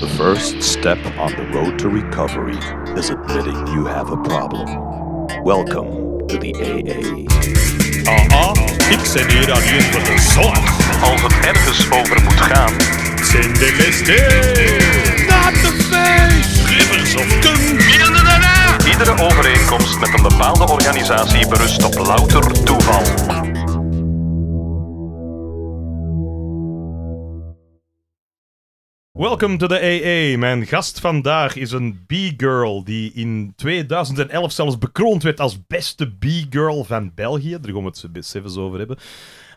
The first step on the road to recovery is admitting you have a problem. Welcome to the AA. Aha, ik zit hier aan hier voor de zorg. Als het ergens over moet gaan, zijn de listen. Not the face! Grippers of kunst. Iedere overeenkomst met een bepaalde organisatie berust op louter toeval. Welcome to the AA. Mijn gast vandaag is een B-girl die in 2011 zelfs bekroond werd als beste B-girl van België. Daar gaan we het best even over hebben.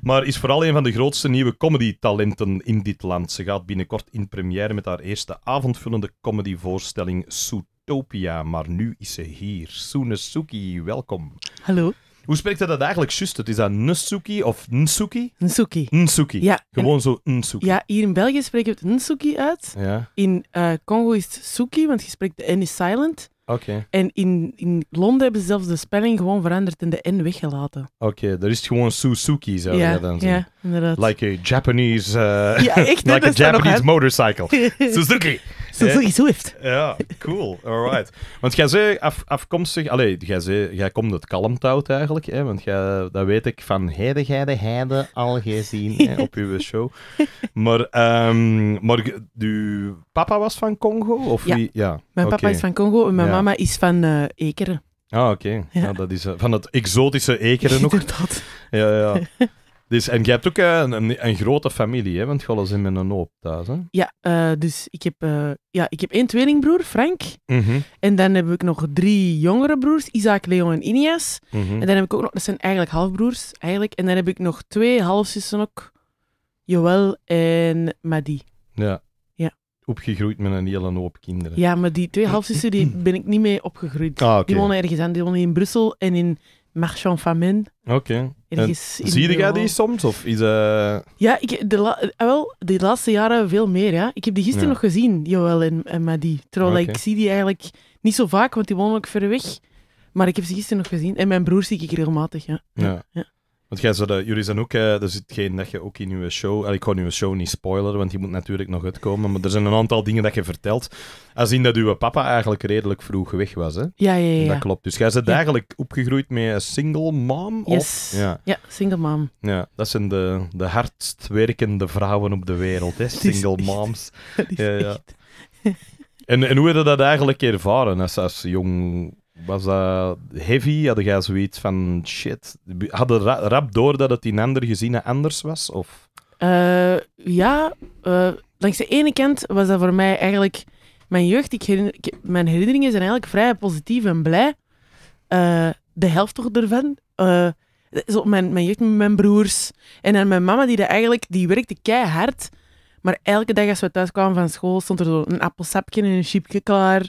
Maar is vooral een van de grootste nieuwe comedy-talenten in dit land. Ze gaat binnenkort in première met haar eerste avondvullende comedyvoorstelling Soetopia. Maar nu is ze hier. Soene Suki, welkom. Hallo. Hoe spreekt dat, dat eigenlijk juist? is dat Nsuki of Nsuki? Nsuki. Nsuki. Ja. Gewoon zo Nsuki. Ja, hier in België spreek je het Nsuki uit. Ja. In eh, Congo is het Suki, want je spreekt de N is silent. Oké. En in, in Londen hebben ze zelfs de spelling gewoon veranderd en de N weggelaten. Oké, okay, er is gewoon Suzuki, zou ja, dan zeggen. Ja, inderdaad. Like a Japanese... Uh, ja, echt, like a Japanese motorcycle. Suzuki! Zoals hoeft. Ja, cool. Alright. Want jij zei af, afkomstig... Allee, jij, zei, jij komt uit Kalmthout eigenlijk, hè? want jij, dat weet ik van heide, heide, heide al gezien hè, op uw show. Maar, um, maar uw papa was van Congo? Of ja. Wie? ja. mijn papa is van Congo en mijn mama is van eh, Ekeren. Ah, oké. Ja. Nou, dat is eh, van het exotische Ekeren ook Ja, ja. Dus, en je hebt ook eh, een, een, grote familie, hè? want je alles in met een hoop thuis. Hè? Ja, eh, dus ik heb, eh, ja, ik heb één tweelingbroer, Frank. Mhm. En dan heb ik nog drie jongere broers, Isaac, Leon en Ineas. Mhm. En dan heb ik ook nog, dat zijn eigenlijk halfbroers eigenlijk. En dan heb ik nog twee halfzussen ook, Joël en Maddy. Ja. ja. Opgegroeid met een hele hoop kinderen. Ja, maar die twee halfzussen die ben ik niet mee opgegroeid. Ah, die wonen ergens die wonen in Brussel en in Marchand Famine. Oké. Zie jij die soms? Of is, uh... Ja, ik, de, eh, wel, de laatste jaren veel meer. Ja. Ik heb die gisteren nog gezien, Joël en, en Maddy. Terwijl ik zie die eigenlijk niet zo vaak, want die woon ook ver weg. Maar ik heb ze gisteren nog gezien. En mijn broer zie ik regelmatig. ja. ja. Want jullie zijn ook, eh, er zit geen dat je ook in je show. ik ga je show niet spoileren, want die moet natuurlijk nog uitkomen. Maar er zijn een aantal dingen dat je vertelt. Als dat uw papa eigenlijk redelijk vroeg weg was. Hè? Ja, ja, ja. Dat klopt. Dus jij bent ja. eigenlijk opgegroeid met een single mom? Yes. Of? Ja. ja, single mom. Ja, dat zijn de, de hardst werkende vrouwen op de wereld, hè? Single moms. ja, ja. En, en hoe heb je dat eigenlijk ervaren als, als jong was dat heavy? Hadden jij zoiets van shit? Hadden rap door dat het in andere gezinnen anders was? Of? Eh, ja, eh, langs de ene kant was dat voor mij eigenlijk mijn jeugd. Ik mijn herinneringen zijn eigenlijk vrij positief en blij. Eh, de helft toch ervan. zo mijn, mijn jeugd met mijn broers. En dan mijn mama, die, eigenlijk, die werkte keihard maar elke dag als we thuis kwamen van school, stond er zo een appelsapje en een chipje klaar.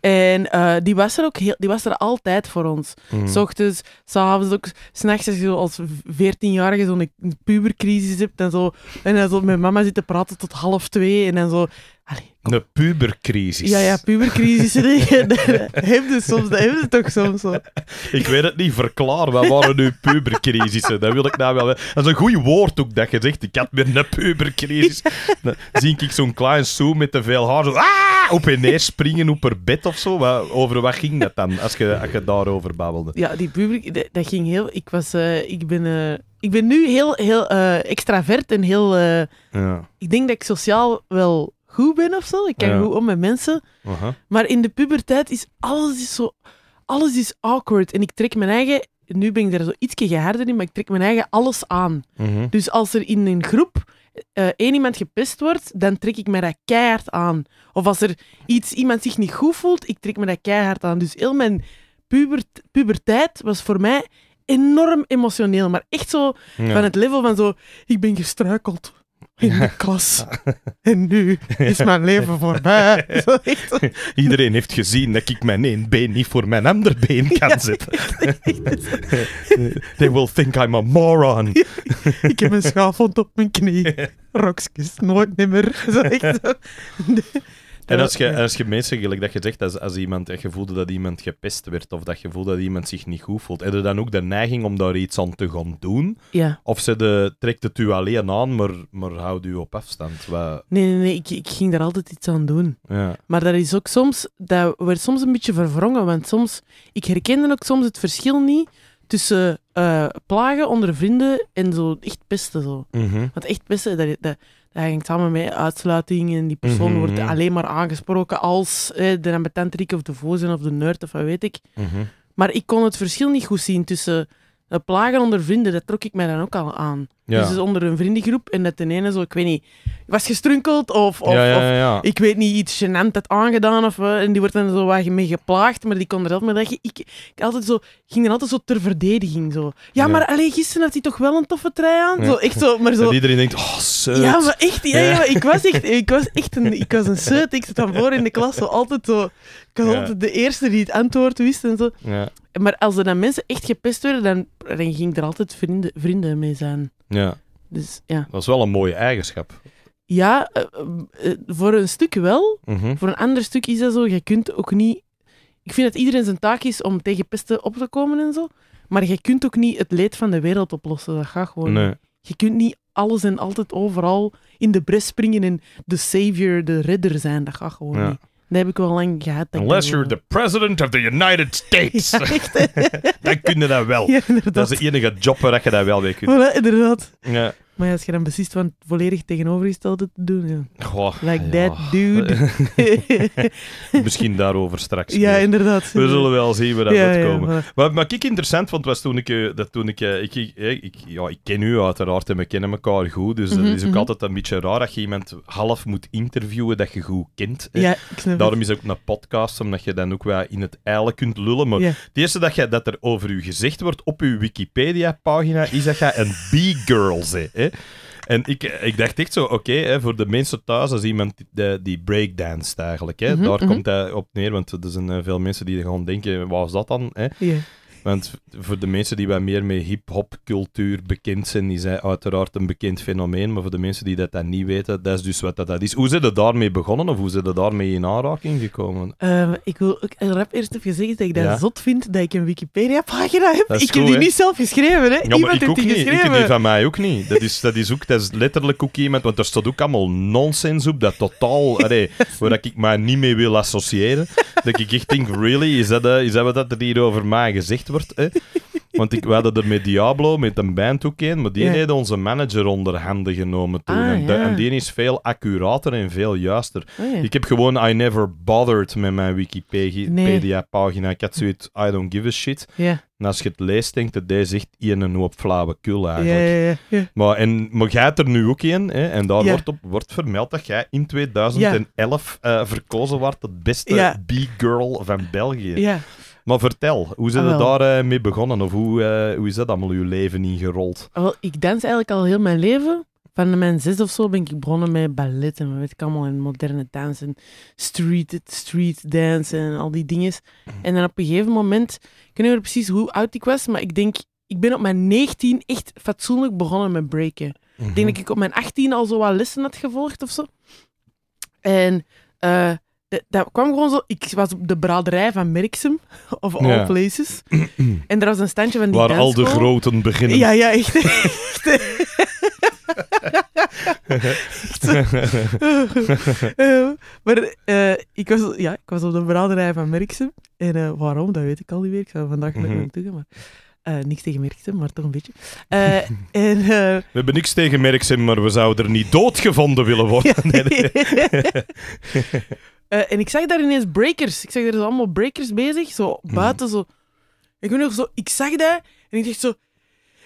En eh, die was er ook heel, die was er altijd voor ons. Mhm. S ochtends, avonds ook. S'nachts, als je als 14-jarige zo'n pubercrisis hebt en zo. En dan zo met mama zitten praten tot half twee. En dan zo Allee, een pubercrisis. Ja, ja, pubercrisis. hebben ze soms, dat hebben ze toch soms zo. Ik weet het niet, verklaar. Wat waren nu pubercrisissen? Dat wil ik nou wel. Dat is een goed woord ook dat je zegt. Ik had weer een pubercrisis. Dan zie ik zo'n klein zo met te veel haar zo ah, op en neer springen op haar bed of zo. over wat ging dat dan als je, als je daarover babbelde? Ja, die puber, dat, ging heel. Ik, was, eh, ik ben. Eh, ik ben nu heel, heel eh, extravert en heel. Ja. Ik denk dat ik sociaal wel goed ben of zo. Ik kan goed om met mensen. Maar in de puberteit is alles is zo... Alles is awkward. En ik trek mijn eigen... Nu ben ik daar zo ietsje geharder in, maar ik trek mijn eigen alles aan. Mhm. Dus als er in een groep eh, één iemand gepest wordt, dan trek ik me dat keihard aan. Of als er iets, iemand zich niet goed voelt, ik trek me dat keihard aan. Dus heel mijn pubert, puberteit was voor mij enorm emotioneel. Maar echt zo van het level van zo, ik ben gestruikeld in de klas. En nu is mijn leven voorbij. Iedereen heeft gezien dat ik mijn één been niet voor mijn ander been kan zetten. They will think I'm a moron. ik heb een schaafhond op mijn knie. Rokskist nooit meer. Zo echt. En als je, als gelijk dat je zegt, als, als iemand, het je voelde dat iemand gepest werd of dat je voelde dat iemand zich niet goed voelt, heb je dan ook de neiging om daar iets aan te gaan doen? Ja. Of ze de, trekt het u alleen aan, maar, maar houdt u op afstand? Nee, nee, ik, ik ging daar altijd iets aan doen. Ja. Maar dat is ook soms, dat werd soms een beetje verwrongen, want soms, ik herkende ook soms het verschil niet tussen eh, plagen onder vrienden en zo echt pesten. Zo. Mm -hmm. Want echt pesten, dat, dat, dat hangt samen met uitsluiting en die persoon mhm, wordt mhm. alleen maar aangesproken als eh, de ambetantrik of de vozen of de nerd of wat weet ik. Mhm. Maar ik kon het verschil niet goed zien tussen eh, plagen ondervinden, dat trok ik mij dan ook al aan. Dus is onder een vriendengroep en dat de ene zo, ik weet niet, was gestrunkeld of, of, of ik weet niet, iets gênant had aangedaan of, en die wordt dan zo wat mee geplaagd, maar die kon er altijd mee Ik, ik altijd zo, ging dan altijd zo ter verdediging. Zo. Ja, maar alleen gisteren had hij toch wel een toffe trui aan? Zo, echt zo, maar zo... iedereen denkt, oh, seut. Ja, maar echt, ja, ik was echt, ik was echt een, ik was een zeut. Ik zat dan voor in de klas, zo, altijd zo, ik was altijd de eerste die het antwoord wist en zo. Maar als er dan mensen echt gepest werden, dan, ging er altijd vrienden, vrienden mee zijn. Ja. Dus, ja. Dat is wel een mooie eigenschap. Ja, eh, eh, voor een stuk wel. Mhm. Voor een ander stuk is dat zo. Je kunt ook niet. Ik vind dat iedereen zijn taak is om tegen pesten op te komen en zo. Maar je kunt ook niet het leed van de wereld oplossen. Dat gaat gewoon. Nee. Je kunt niet alles en altijd overal in de bres springen en de savior, de redder zijn. Dat gaat gewoon niet. Dat heb ik wel lang gehad. Unless you're the president of the United States. Ja, dan kun dat wel. dat is de enige job waar je dat wel mee kunt. Ja, inderdaad. Ja. Maar als je dan beslist van het volledig tegenovergestelde te doen, ja. like that dude. Misschien daarover straks. Ja, inderdaad. We zullen wel zien waar dat komen. Maar... maar, ik interessant vond, was toen ik... Eh, dat toen ik, eh, ik, eh, ik, ja, ik ken u uiteraard en we kennen elkaar goed, dus mm is ook mhm. altijd een beetje raar dat je iemand half moet interviewen dat je goed kent. Ja, Daarom is het ook een podcast, omdat je dan ook wel in het eilen kunt lullen. Maar het eerste dat, dat er over u gezegd wordt op uw Wikipedia-pagina is dat jij een B-girl bent. En ik, ik dacht echt zo, oké, voor de mensen thuis, als iemand die, die eigenlijk. Hè, mhm, daar mhm. komt hij op neer, want er zijn eh, veel mensen die gewoon denken, wat is dat dan? Hè. Want voor de mensen die wat meer met hip-hop-cultuur bekend zijn, die zijn uiteraard een bekend fenomeen. Maar voor de mensen die dat dan niet weten, dat is dus wat dat, dat is. Hoe zijn ze daarmee begonnen of hoe zijn ze daarmee in aanraking gekomen? Ehm, ik wil ook rap eerst even zeggen dat ik dat zot vind dat ik een Wikipedia-pagina heb. Ik heb die niet zelf geschreven, hè? Ja, iemand ik heeft die geschreven. Ik heb die van mij ook niet. Dat is, dat is, ook, dat is letterlijk ook iemand, want er staat ook allemaal nonsens op dat totaal, allee, waar ik mij niet mee wil associëren. dat ik echt denk, really, is dat, eh, is dat wat er hier over mij gezegd wordt? Want ik, we er met Diablo, met een band ook een, maar die ja. onze manager onder handen genomen toen. Ah, en, ja. en, die is veel accurater en veel juister. Oh, ik heb gewoon I never bothered met mijn Wikipedia-pagina. Nee. Ik had zoiets, I don't give a shit. En als je het leest, denkt dat deze zegt in een hoop flauwekul eigenlijk. Maar, en, maar jij er nu ook in, hè, en daar wordt, op, wordt vermeld dat jij in 2011 uh, eh, verkozen wordt het beste B-girl van België. Ja. Maar vertel, hoe zijn ah, daar eh, mee begonnen? Of hoe, eh, hoe is dat allemaal uw leven ingerold? Ah, wel, ik dans eigenlijk al heel mijn leven. Van mijn zes of zo ben ik begonnen met ballet en weet ik allemaal, en moderne dans street, street dance en al die dingen. En dan op een gegeven moment, ik weet niet precies hoe oud ik was, maar ik denk, ik ben op mijn 19 echt fatsoenlijk begonnen met breken. Ik denk mhm. dat ik op mijn 18 al zo wat lessen had gevolgd of zo. En uh, dat, dat kwam gewoon zo. Ik was op de braderij van Merksem, of all places. En er was een standje van die Waar al de groten beginnen. Ja, ja, echt. maar eh, ik, was, ja, ik was op de braderij van Merksem. En eh, waarom, dat weet ik al niet meer. Ik zou vandaag mm mhm. -hmm. doen, maar... Eh, niks tegen Merksem, maar toch een beetje. en, We hebben niks tegen Merksem, maar we zouden er niet doodgevonden willen worden. Eh, en ik zag daar ineens breakers. Ik zag daar zo allemaal breakers bezig, zo mhm. buiten. Zo. Ik weet nog zo, ik zag dat en ik dacht zo,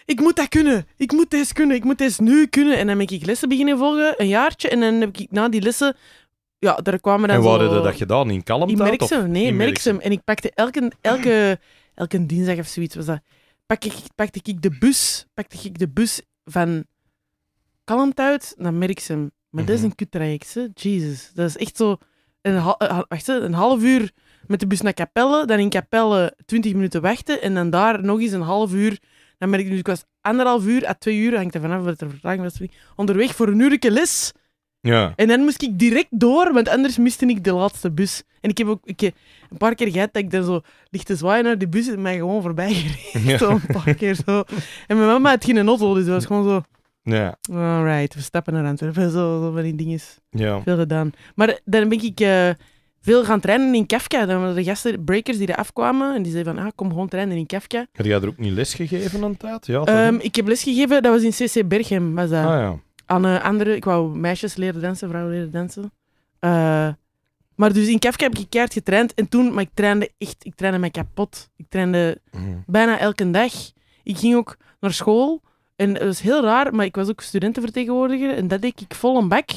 ik moet dat kunnen. Ik moet deze kunnen. Ik moet deze nu kunnen. En dan ben ik lessen beginnen volgen, een jaartje. En dan heb ik na die lessen... Ja, daar kwamen dan En waar hadden dat gedaan? In kalmte? In Merksem? Nee, Merksem. En ik pakte elke, elke, elke dinsdag of zoiets was dat... Pak ik, pakte ik de bus, pakte ik de bus van kalmte uit naar Merksem. Maar dat is mhm. een kuttraject, hè. Jesus. Dat is echt zo een, eh, wacht, een half uur met de bus naar Capelle, dan in Capelle 20 minuten wachten en dan daar nog eens een half uur. Dan merk ik nu, ik was anderhalf uur à twee uur, hangt er vanaf wat er vertraging was, onderweg voor een uur les. Ja. En dan moest ik direct door, want anders miste ik de laatste bus. En ik heb ook ik eh, een paar keer gehad dat ik dan zo licht te zwaaien naar die bus en mij gewoon voorbij gereden. Zo een paar keer zo. En mijn mama had geen auto, dus dat was gewoon zo... Ja. right, we stappen naar Antwerpen. Zo, zo van die dingen. Ja. Veel gedaan. Maar eh, dan ben ik eh, veel gaan trainen in Kafka. Dan waren de gasten, breakers die er afkwamen. En die zeiden van, ah, kom gewoon trainen in Kafka. Had jij er ook niet les gegeven aan tijd? Ja, ehm, ik heb les gegeven, dat was in CC Berghem. Was dat. Ah, ja. Aan eh, andere, ik wou meisjes leren dansen, vrouwen leren dansen. maar dus in Kafka heb ik gekeerd getraind. En toen, maar ik trainde echt, ik trainde mij kapot. Ik trainde mm. bijna elke dag. Ik ging ook naar school. En het is heel raar, maar ik was ook studentenvertegenwoordiger en dat deed ik vol een bak.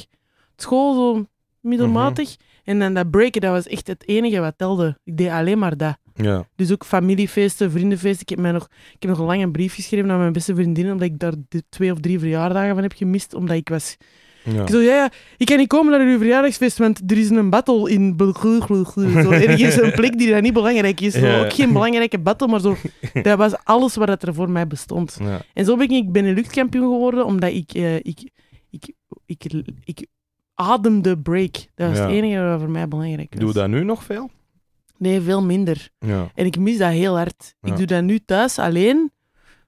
School zo middelmatig. Mhm. En dan dat breken, dat was echt het enige wat telde. Ik deed alleen maar dat. Ja. Dus ook familiefeesten, vriendenfeesten. Ik heb, mij nog, ik heb nog lang een brief geschreven naar mijn beste vriendin, omdat ik daar twee of drie verjaardagen van heb gemist, omdat ik was ja. Ik zo, ja, ja, ik kan niet komen naar uw verjaardagsfeest, want er is een battle in... er is een plek die daar niet belangrijk is. ook geen belangrijke battle, maar zo, dat was alles wat er voor mij bestond. En zo ben ik Benelux-kampioen geworden, omdat ik, eh, ik, ik, ik, ik ademde break. Dat was het enige wat voor mij belangrijk was. Doe je dat nu nog veel? Nee, veel minder. Ja. En ik mis dat heel hard. Ik doe dat nu thuis alleen.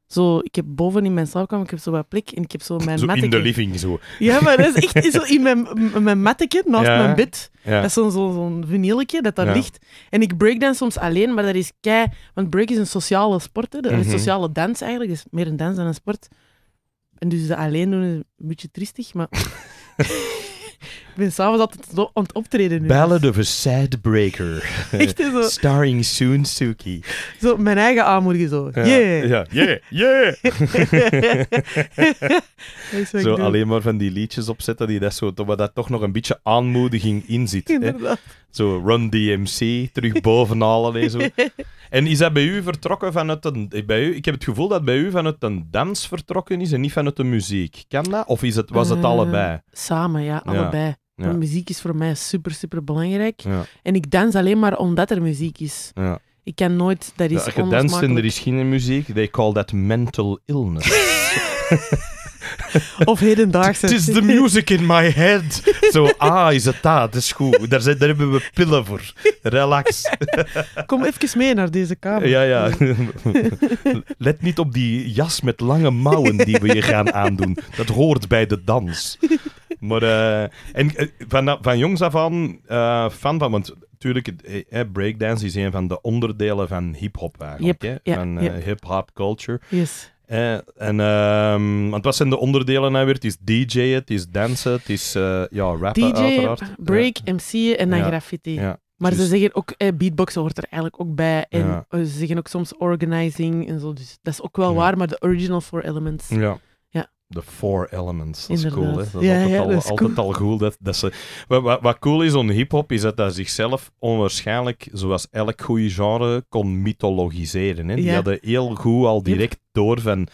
Zo, ik heb boven in mijn slaapkamer, ik heb zo wat plek en ik heb zo mijn zo in de living, zo. Ja, maar dat is echt zo in mijn, mijn matteken naast mijn bed. Dat is zo'n zo, zo vinyletje dat daar ligt. En ik break dan soms alleen, maar dat is kei... Want break is een sociale sport, hè. Dat is een mhm. sociale dans eigenlijk. is meer een dans dan een sport. En dus dat alleen doen is een beetje triestig, maar... ik ben s'avonds altijd aan het optreden nu. Ballad dus. of a Breaker Echt zo. Starring Soonsuki. Zo, mijn eigen aanmoediging zo. Ja. Yeah. Ja, yeah, yeah. zo alleen maar van die liedjes opzetten die dat zo, waar dat toch nog een beetje aanmoediging in zit. Zo Run DMC, terug boven alle zo. En is dat bij u vertrokken vanuit een... Eh, bij u, ik heb het gevoel dat bij u vanuit een dans vertrokken is en niet vanuit de muziek. Kan dat? Of is het, was het eh, allebei? Samen, ja. Allebei. Muziek is voor mij super, super belangrijk. En ik dans alleen maar omdat er muziek is. Ja. Ik kan nooit, dat is ja, Als je danst en er is geen muziek, they call that mental illness. of hedendaagse. It is the music in my head. Zo, so, ah, is het dat? Dat is goed. Daar, daar hebben we pillen voor. Relax. Kom even mee naar deze kamer. Ja, ja. Let niet op die jas met lange mouwen die we je gaan aandoen. Dat hoort bij de dans maar, eh, en eh, van, van jongs af aan uh, van, want natuurlijk, eh, breakdance is een van de onderdelen van hip-hop eigenlijk. Ja, van hip-hop culture. Yes. Eh, en, ehm, want wat zijn de onderdelen nou weer? Het is DJ, het is dansen, het is ja, rappen DJ, uiteraard. break, ja. MC'en en dan graffiti. Maar dus ze zeggen ook, eh, beatboxen hoort er eigenlijk ook bij. En ze zeggen ook soms organizing en zo. Dus dat is ook wel waar, maar de original four elements. Ja de four elements. Dat is cool, hè? Dat is, altijd, al, dat cool. Dat, dat ze, wat, wat, wat cool is aan hip-hop is dat hij zichzelf onwaarschijnlijk, zoals elk goede genre, kon mythologiseren. Hè? Die hadden heel goed al direct door van.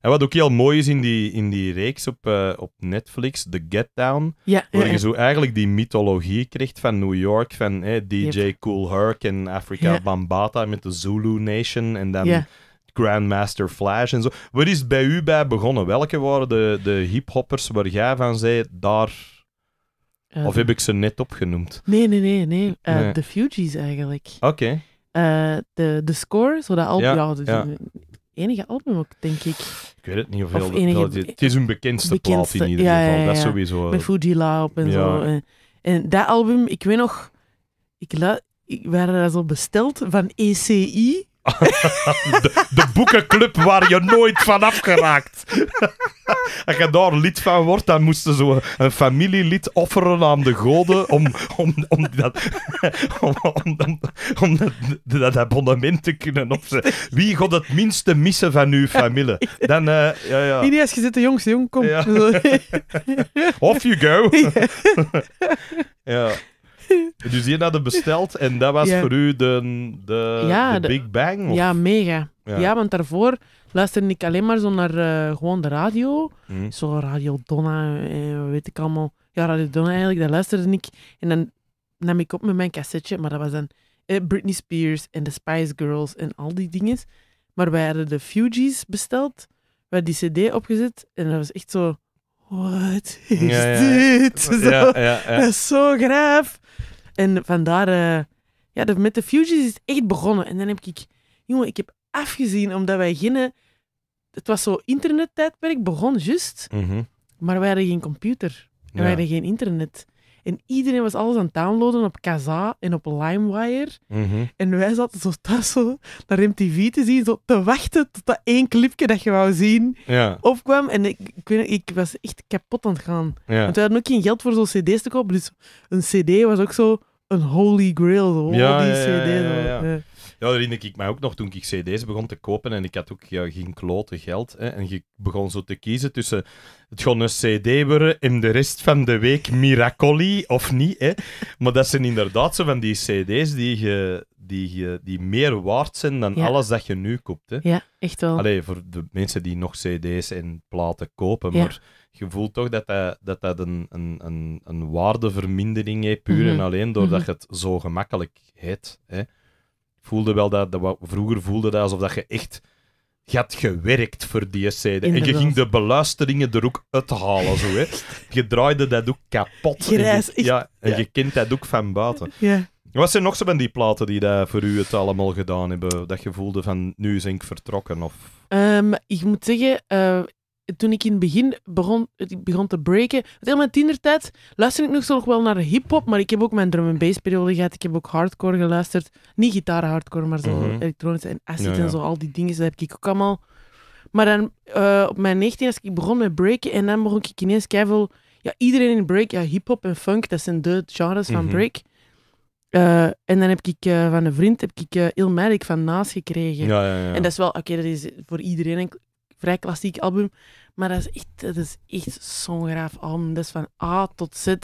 En wat ook heel mooi is in die, in die reeks op, eh, op Netflix, The Get Down, waar je zo eigenlijk die mythologie krijgt van New York, van hè, DJ Cool Herc en Afrika Bambata met de Zulu Nation en dan Grandmaster Flash en zo. Wat is bij u bij begonnen? Welke waren de, de hiphoppers waar jij van zei, daar... Eh, of heb ik ze net opgenoemd? Nee, nee, nee. nee. Uh, De Fugees eigenlijk. Oké. Eh, de, de score, zo dat album. Ja, dus enige album ook, denk ik. Ik weet het niet of, of enige, Het is hun bekendste, bekendste plaat in ieder ja, geval. Dat is sowieso. Met Fuji Live en zo. En, en, dat album, ik weet nog. Ik, ik werd dat zo besteld van ECI de, de, boekenclub waar je nooit vanaf geraakt. Als je daar lid van wordt, dan moesten zo een familielid offeren aan de goden om, om, om, dat, om, om, dat, dat, abonnement te kunnen opzetten. Wie god het minste missen van uw familie? Dan, uh, ja, ja. Wie is de jongste, jong, kom. Ja. Off you go. ja. Dus je had besteld en dat was voor u de, de, de, Big Bang? Of? Ja, mega. Ja. want daarvoor luisterde ik alleen maar zo naar eh, gewoon de radio. Mm. Zo Radio Donna en eh, weet ik allemaal. Ja, Radio Donna eigenlijk, daar luisterde ik. En dan nam ik op met mijn cassetje, maar dat was dan eh, Britney Spears en de Spice Girls en al die dingen. Maar wij hadden de Fugees besteld, we hadden die cd opgezet en dat was echt zo... Wat is dit? Dat is zo graaf. En vandaar, uh, ja, met de Fugees is het echt begonnen. En dan heb ik, jongen, ik heb afgezien omdat wij gingen. Het was zo internettijdperk, begon juist. Mhm. Maar wij hadden geen computer. En wij hadden geen internet. En iedereen was alles aan het downloaden op Kazaa en op LimeWire. Mhm. En wij zaten zo thuis zo naar MTV te zien, zo te wachten tot dat één clipje dat je wou zien opkwam. En ik, ik, ik, was echt kapot aan het gaan. Want we hadden ook geen geld voor zo'n cd's te kopen. Dus een cd was ook zo een holy grail. Hoor. Ja, die ja, cd. Ja, ja, ja, herinner ik mij ook nog toen ik cd's begon te kopen en ik had ook geen klote geld. Hè, en je begon zo te kiezen tussen het gewoon een cd worden en de rest van de week Miracoli of niet. Hè. Maar dat zijn inderdaad zo van die cd's die, je, die, die meer waard zijn dan alles dat je nu koopt. Hè. Ja, echt wel. Allee, voor de mensen die nog cd's en platen kopen, maar je voelt toch dat dat, dat, een, een, een, waardevermindering is puur en mhm. alleen doordat mhm. je het zo gemakkelijk heet. Hè. voelde wel dat, dat, vroeger voelde dat alsof dat je echt je had gewerkt voor die CD. En je ging de beluisteringen er ook uithalen. Zo, hè. Je draaide dat ook kapot. en je, ja, en je kent dat ook van buiten. Ja. Wat zijn nog zo van die platen die dat voor u het allemaal gedaan hebben? Dat je voelde van, nu is ik vertrokken? Of... Ehm, ik moet zeggen, eh, toen ik in het begin begon, het begon te breken, met heel mijn tienertijd, luisterde ik nog zo nog wel naar hip-hop, maar ik heb ook mijn drum and bass periode gehad. Ik heb ook hardcore geluisterd. Niet gitaar hardcore, maar zo mhm. elektronisch en acid en zo, al die dingen. Dat heb ik ook allemaal. Maar dan eh, op mijn 19 als ik begon met breaken en dan begon ik ineens keihard ja, iedereen in break, ja, hip-hop en funk, dat zijn de genres van mhm. break. Eh, en dan heb ik uh, van een vriend heb ik uh, Il Merk van Naast gekregen. En dat is wel, oké, dat is voor iedereen vrij klassiek album. Maar dat is echt, dat is echt zo'n graaf album. Dat is van A tot Z.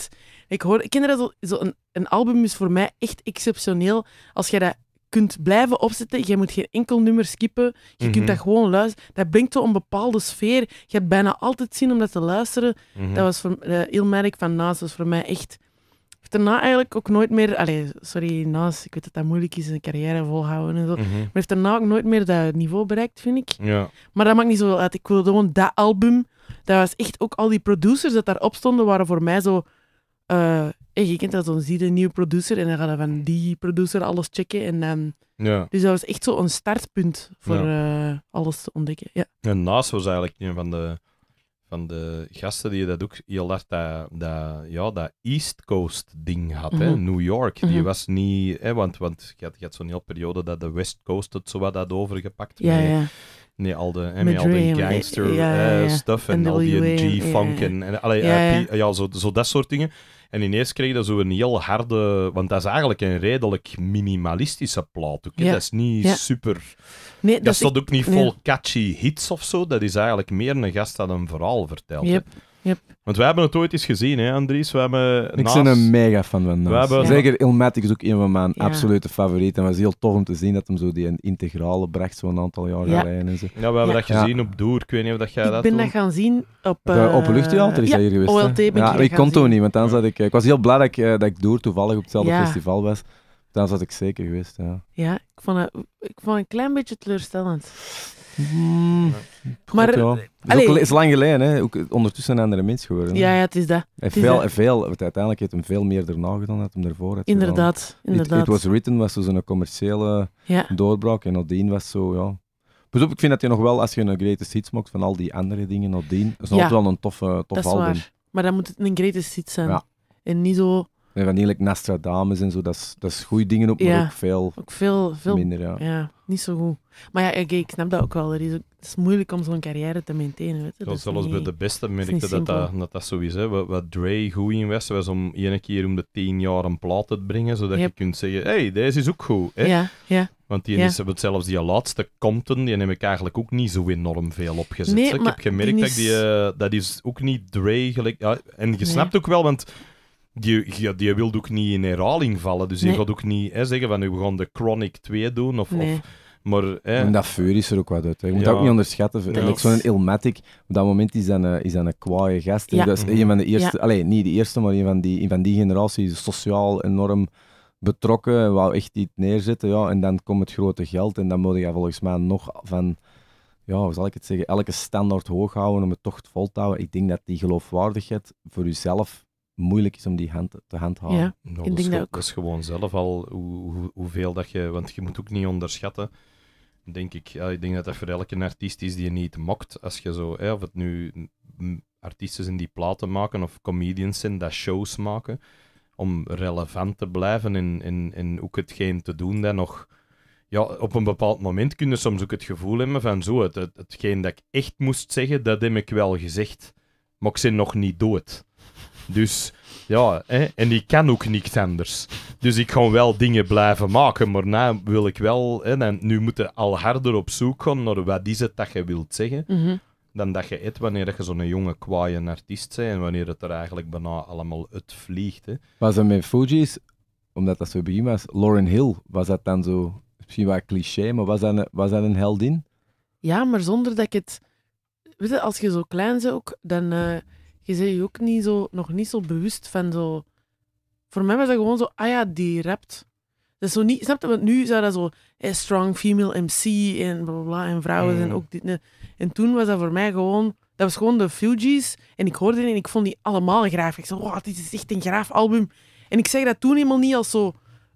Ik hoor, kinderen, zo, zo een, een album is voor mij echt exceptioneel. Als jij dat kunt blijven opzetten. Je moet geen enkel nummer skippen. Je kunt mhm. dat gewoon luisteren. Dat brengt zo een bepaalde sfeer. Je hebt bijna altijd zin om dat te luisteren. Mhm. Dat was voor uh, eh, Merk van dat was voor mij echt heeft daarna eigenlijk ook nooit meer... Allez, sorry, Naas, ik weet dat dat moeilijk is, een carrière volhouden en zo. Mhm. Maar heeft daarna ook nooit meer dat niveau bereikt, vind ik. Ja. Maar dat maakt niet zo uit. Ik wilde gewoon dat album... Dat was echt ook al die producers dat daarop stonden, waren voor mij zo... Uh, je kent dat, dan zie je nieuwe producer en dan gaan we van die producer alles checken. En, ehm, ja. Dus dat was echt zo'n startpunt voor eh, alles te ontdekken. Ja. En naast was eigenlijk een van de van de gasten die dat ook heel hard dat, dat, ja, dat East Coast ding had. hè? Mhm. New York, die mhm. was niet... Hè, want, want je had, had zo'n hele periode dat de West Coast het zo wat had overgepakt. Ja, ja. Nee, al de, en met al de eh, gangster eh, stuff en, al die e, G-funk en, en allee, eh, ja, zo, zo dat soort dingen. En ineens kreeg je zo een heel harde... Want dat is eigenlijk een redelijk minimalistische plaat Dat is niet super... Nee, dat, dat is ook niet vol catchy hits of zo. Dat is eigenlijk meer een gast dat een verhaal vertelt. Yep. Want wij hebben het ooit eens gezien, hè, Andries. We hebben Ik ben een mega fan van Nas. Hebben... Zeker Ilmatic is ook een van mijn absolute favorieten. het was heel tof om te zien dat hem zo die integrale bracht, zo'n aantal jaar ja. geleden. En zo. Ja, we hebben dat gezien op Doer. Ik weet niet of dat jij dat Ik ben dat gaan zien op... Uh... Eh, De Openluchttheater is dat hier geweest. ik ja, ik kon toen niet, want dan zat ik... Eh, ik was heel blij dat ik, eh, dat ik Doer toevallig op hetzelfde festival was. Dan zat ik zeker geweest, ja. Ja, ik vond, het, ik vond het een klein beetje teleurstellend. Hmm. maar het eh, is, lang geleden, hè? Ook eh, ondertussen een andere mens geworden. Ja, ja, het is dat. het veel, dat. veel, uiteindelijk heeft hem veel meer erna gedaan dan hem ervoor had Inderdaad, inderdaad. It, Was Written was zo'n commerciële doorbraak en nadien was zo, ja... Pas op, ik vind dat je nog wel, als je een greatest hits maakt van al die andere dingen nadien, is nog wel een toffe, tof dat album. Is waar. Maar dan moet het een greatest hit zijn. En niet zo we van eigenlijk Nastradamus en zo, dat is, dat is goede dingen op, maar ook veel, ook veel, veel minder. Ja. ja. niet zo goed. Maar ja, ik snap dat ook wel. Het is, moeilijk om zo'n carrière te maintainen. Weet je? Zelfs, bij de beste merkte dat dat, dat dat zo is. Hè. Wat, wat Dre goed in was, was om één keer om de tien jaar een plaat te brengen, zodat je kunt zeggen, hey, deze is ook goed. Hè? Ja, ja. Want die is, zelfs die laatste Compton, die heb ik eigenlijk ook niet zo enorm veel opgezet. Nee, ik heb gemerkt dat die, eh, dat is ook niet Dre gelijk... en je snapt ook wel, want die, ja, die wil ook niet in herhaling vallen. Dus je gaat ook niet hè, zeggen van we gaan de Chronic 2 doen. Of, of maar, hè. En dat vuur is er ook wat uit. Je moet dat ook niet onderschatten. Nee. ook Zo'n Ilmatic, op dat moment is dat een, is een kwaaie gast. Ja. Dat een van de eerste, niet de eerste, maar een van die, een van die generatie is sociaal enorm betrokken. Wou echt iets neerzetten. Ja. En dan komt het grote geld en dan moet je volgens mij nog van ja, hoe zal ik het zeggen, elke standaard hoog houden om het toch vol te houden. Ik denk dat die geloofwaardigheid voor jezelf moeilijk is om die hand, te handhaven. Ja, nou, dat, is, gewoon zelf al hoe, hoeveel dat je... Want je moet ook niet onderschatten, denk ik. Ja, ik denk dat dat voor elke artiest is die je niet mokt. Als je zo... Hè, of het nu artiesten zijn die platen maken of comedians zijn, dat shows maken. Om relevant te blijven en, in, ook hetgeen te doen dat nog ja, op een bepaald moment kun je soms ook het gevoel hebben van zo, het, het, hetgeen dat ik echt moest zeggen, dat heb ik wel gezegd. Maar ik nog niet dood. Dus ja, en ik kan ook niks anders. Dus ik ga wel dingen blijven maken, maar na nou wil ik wel... Hè, dan, nu moeten al harder op zoek gaan naar wat is het dat je wilt zeggen, mhm. dan dat je het wanneer je zo'n jonge, kwaaie artiest bent en wanneer het er eigenlijk bijna allemaal uitvliegt. Hè. Was dat met Fuji's, omdat dat zo begin was, Lauren Hill, was dat dan zo... Misschien wel cliché, maar was dat, een, was dat een heldin? Ja, maar zonder dat ik het... Weet je, als je zo klein bent ook, dan... Eh, je zei je ook niet zo, nog niet zo bewust van zo... Voor mij was dat gewoon zo, ah ja, die rapt. Dat is zo niet, snap je? Want nu zou dat zo, hey, strong female MC en bla bla en vrouwen mm. en ook dit. Nee. En toen was dat voor mij gewoon, dat was gewoon de Fugees. En ik hoorde die en ik vond die allemaal graaf. Ik zei, wow, dit is echt een graaf album. En ik zeg dat toen helemaal niet als zo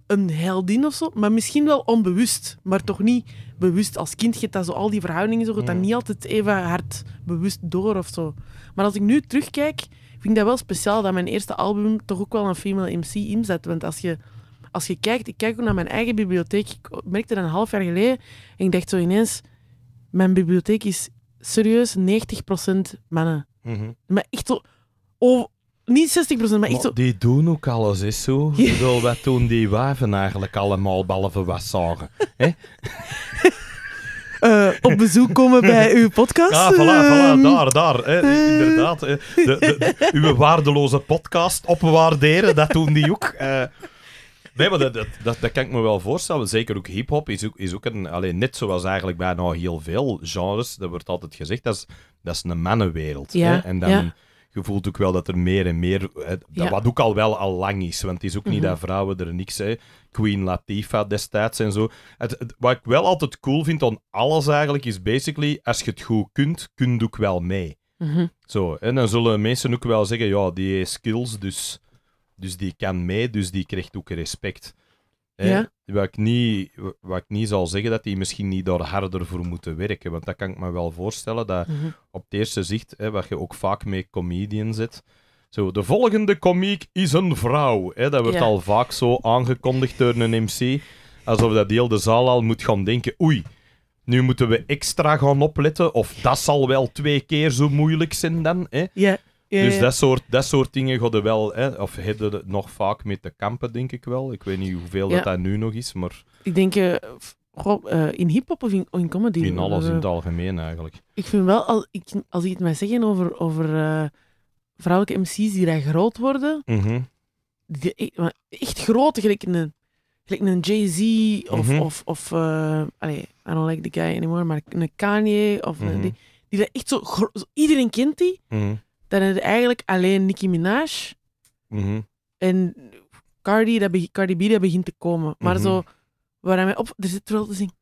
een heldin of zo, maar misschien wel onbewust, maar toch niet bewust. Als kind geeft dat zo al die verhoudingen zo, goed dat mm. niet altijd even hard bewust door of zo. Maar als ik nu terugkijk, vind ik dat wel speciaal dat mijn eerste album toch ook wel een female MC inzet. Want als je, als je kijkt, ik kijk ook naar mijn eigen bibliotheek. Ik merkte dat een half jaar geleden en ik dacht zo ineens, mijn bibliotheek is serieus 90% mannen. Mhm. Maar echt zo niet 60%, maar, maar echt zo... Die doen ook alles, is zo. Ja. wat doen die wijven eigenlijk allemaal, behalve wat zagen? Uh, op bezoek komen bij uw podcast. Ja, voilà, ehm. daar, daar. Hè. Eh. Inderdaad. De, de, uw waardeloze podcast opwaarderen, dat doen die ook. Eh. Nee, maar dat, dat, dat, kan ik me wel voorstellen. Zeker ook hip-hop is ook, is ook een. Alleen net zoals eigenlijk bijna heel veel genres, dat wordt altijd gezegd, dat is, dat is een mannenwereld. hè. En dan. Ja je voelt ook wel dat er meer en meer... Hè, dat, Wat ook al wel al lang is, want het is ook niet mhm. dat vrouwen er niks... zijn. Queen Latifah destijds en zo. Het, wat ik wel altijd cool vind aan alles eigenlijk, is basically, als je het goed kunt, kun je ook wel mee. Mhm. Zo, en dan zullen mensen ook wel zeggen, ja, die skills, dus, dus die kan mee, dus die krijgt ook respect. Ja. Wat, ik niet, wat ik niet zal zeggen, dat die misschien niet daar harder voor moeten werken. Want dat kan ik me wel voorstellen, dat mhm. op het eerste zicht, hè, wat je ook vaak mee comedian zit... Zo, de volgende komiek is een vrouw. Hè? Dat wordt al vaak zo aangekondigd door een MC. Alsof dat heel de zaal al moet gaan denken, oei, nu moeten we extra gaan opletten, of dat zal wel twee keer zo moeilijk zijn dan. Hè? Ja dus dat soort, dat soort dingen hadden wel, hè, of hadden nog vaak mee te kampen, denk ik wel. Ik weet niet hoeveel dat, dat nu nog is, maar... Ik denk, eh, eh, in hip-hop of in, in, comedy? In alles eh, in het algemeen eigenlijk. Ik vind wel, als, ik, als het mij zeggen over, over vrouwelijke MC's die daar groot worden, mhm. die, echt groot, gelijk een, gelijk een Jay-Z of, mhm. of, of uh, allee, I don't like the guy anymore, maar een Kanye of mhm. die, die echt zo, zo, iedereen kent die dan heb eigenlijk alleen Nicki Minaj. Mhm. En Cardi, dat Cardi B dat begint te komen. Maar mhm. zo, waar op... Er zit wel te dus zien,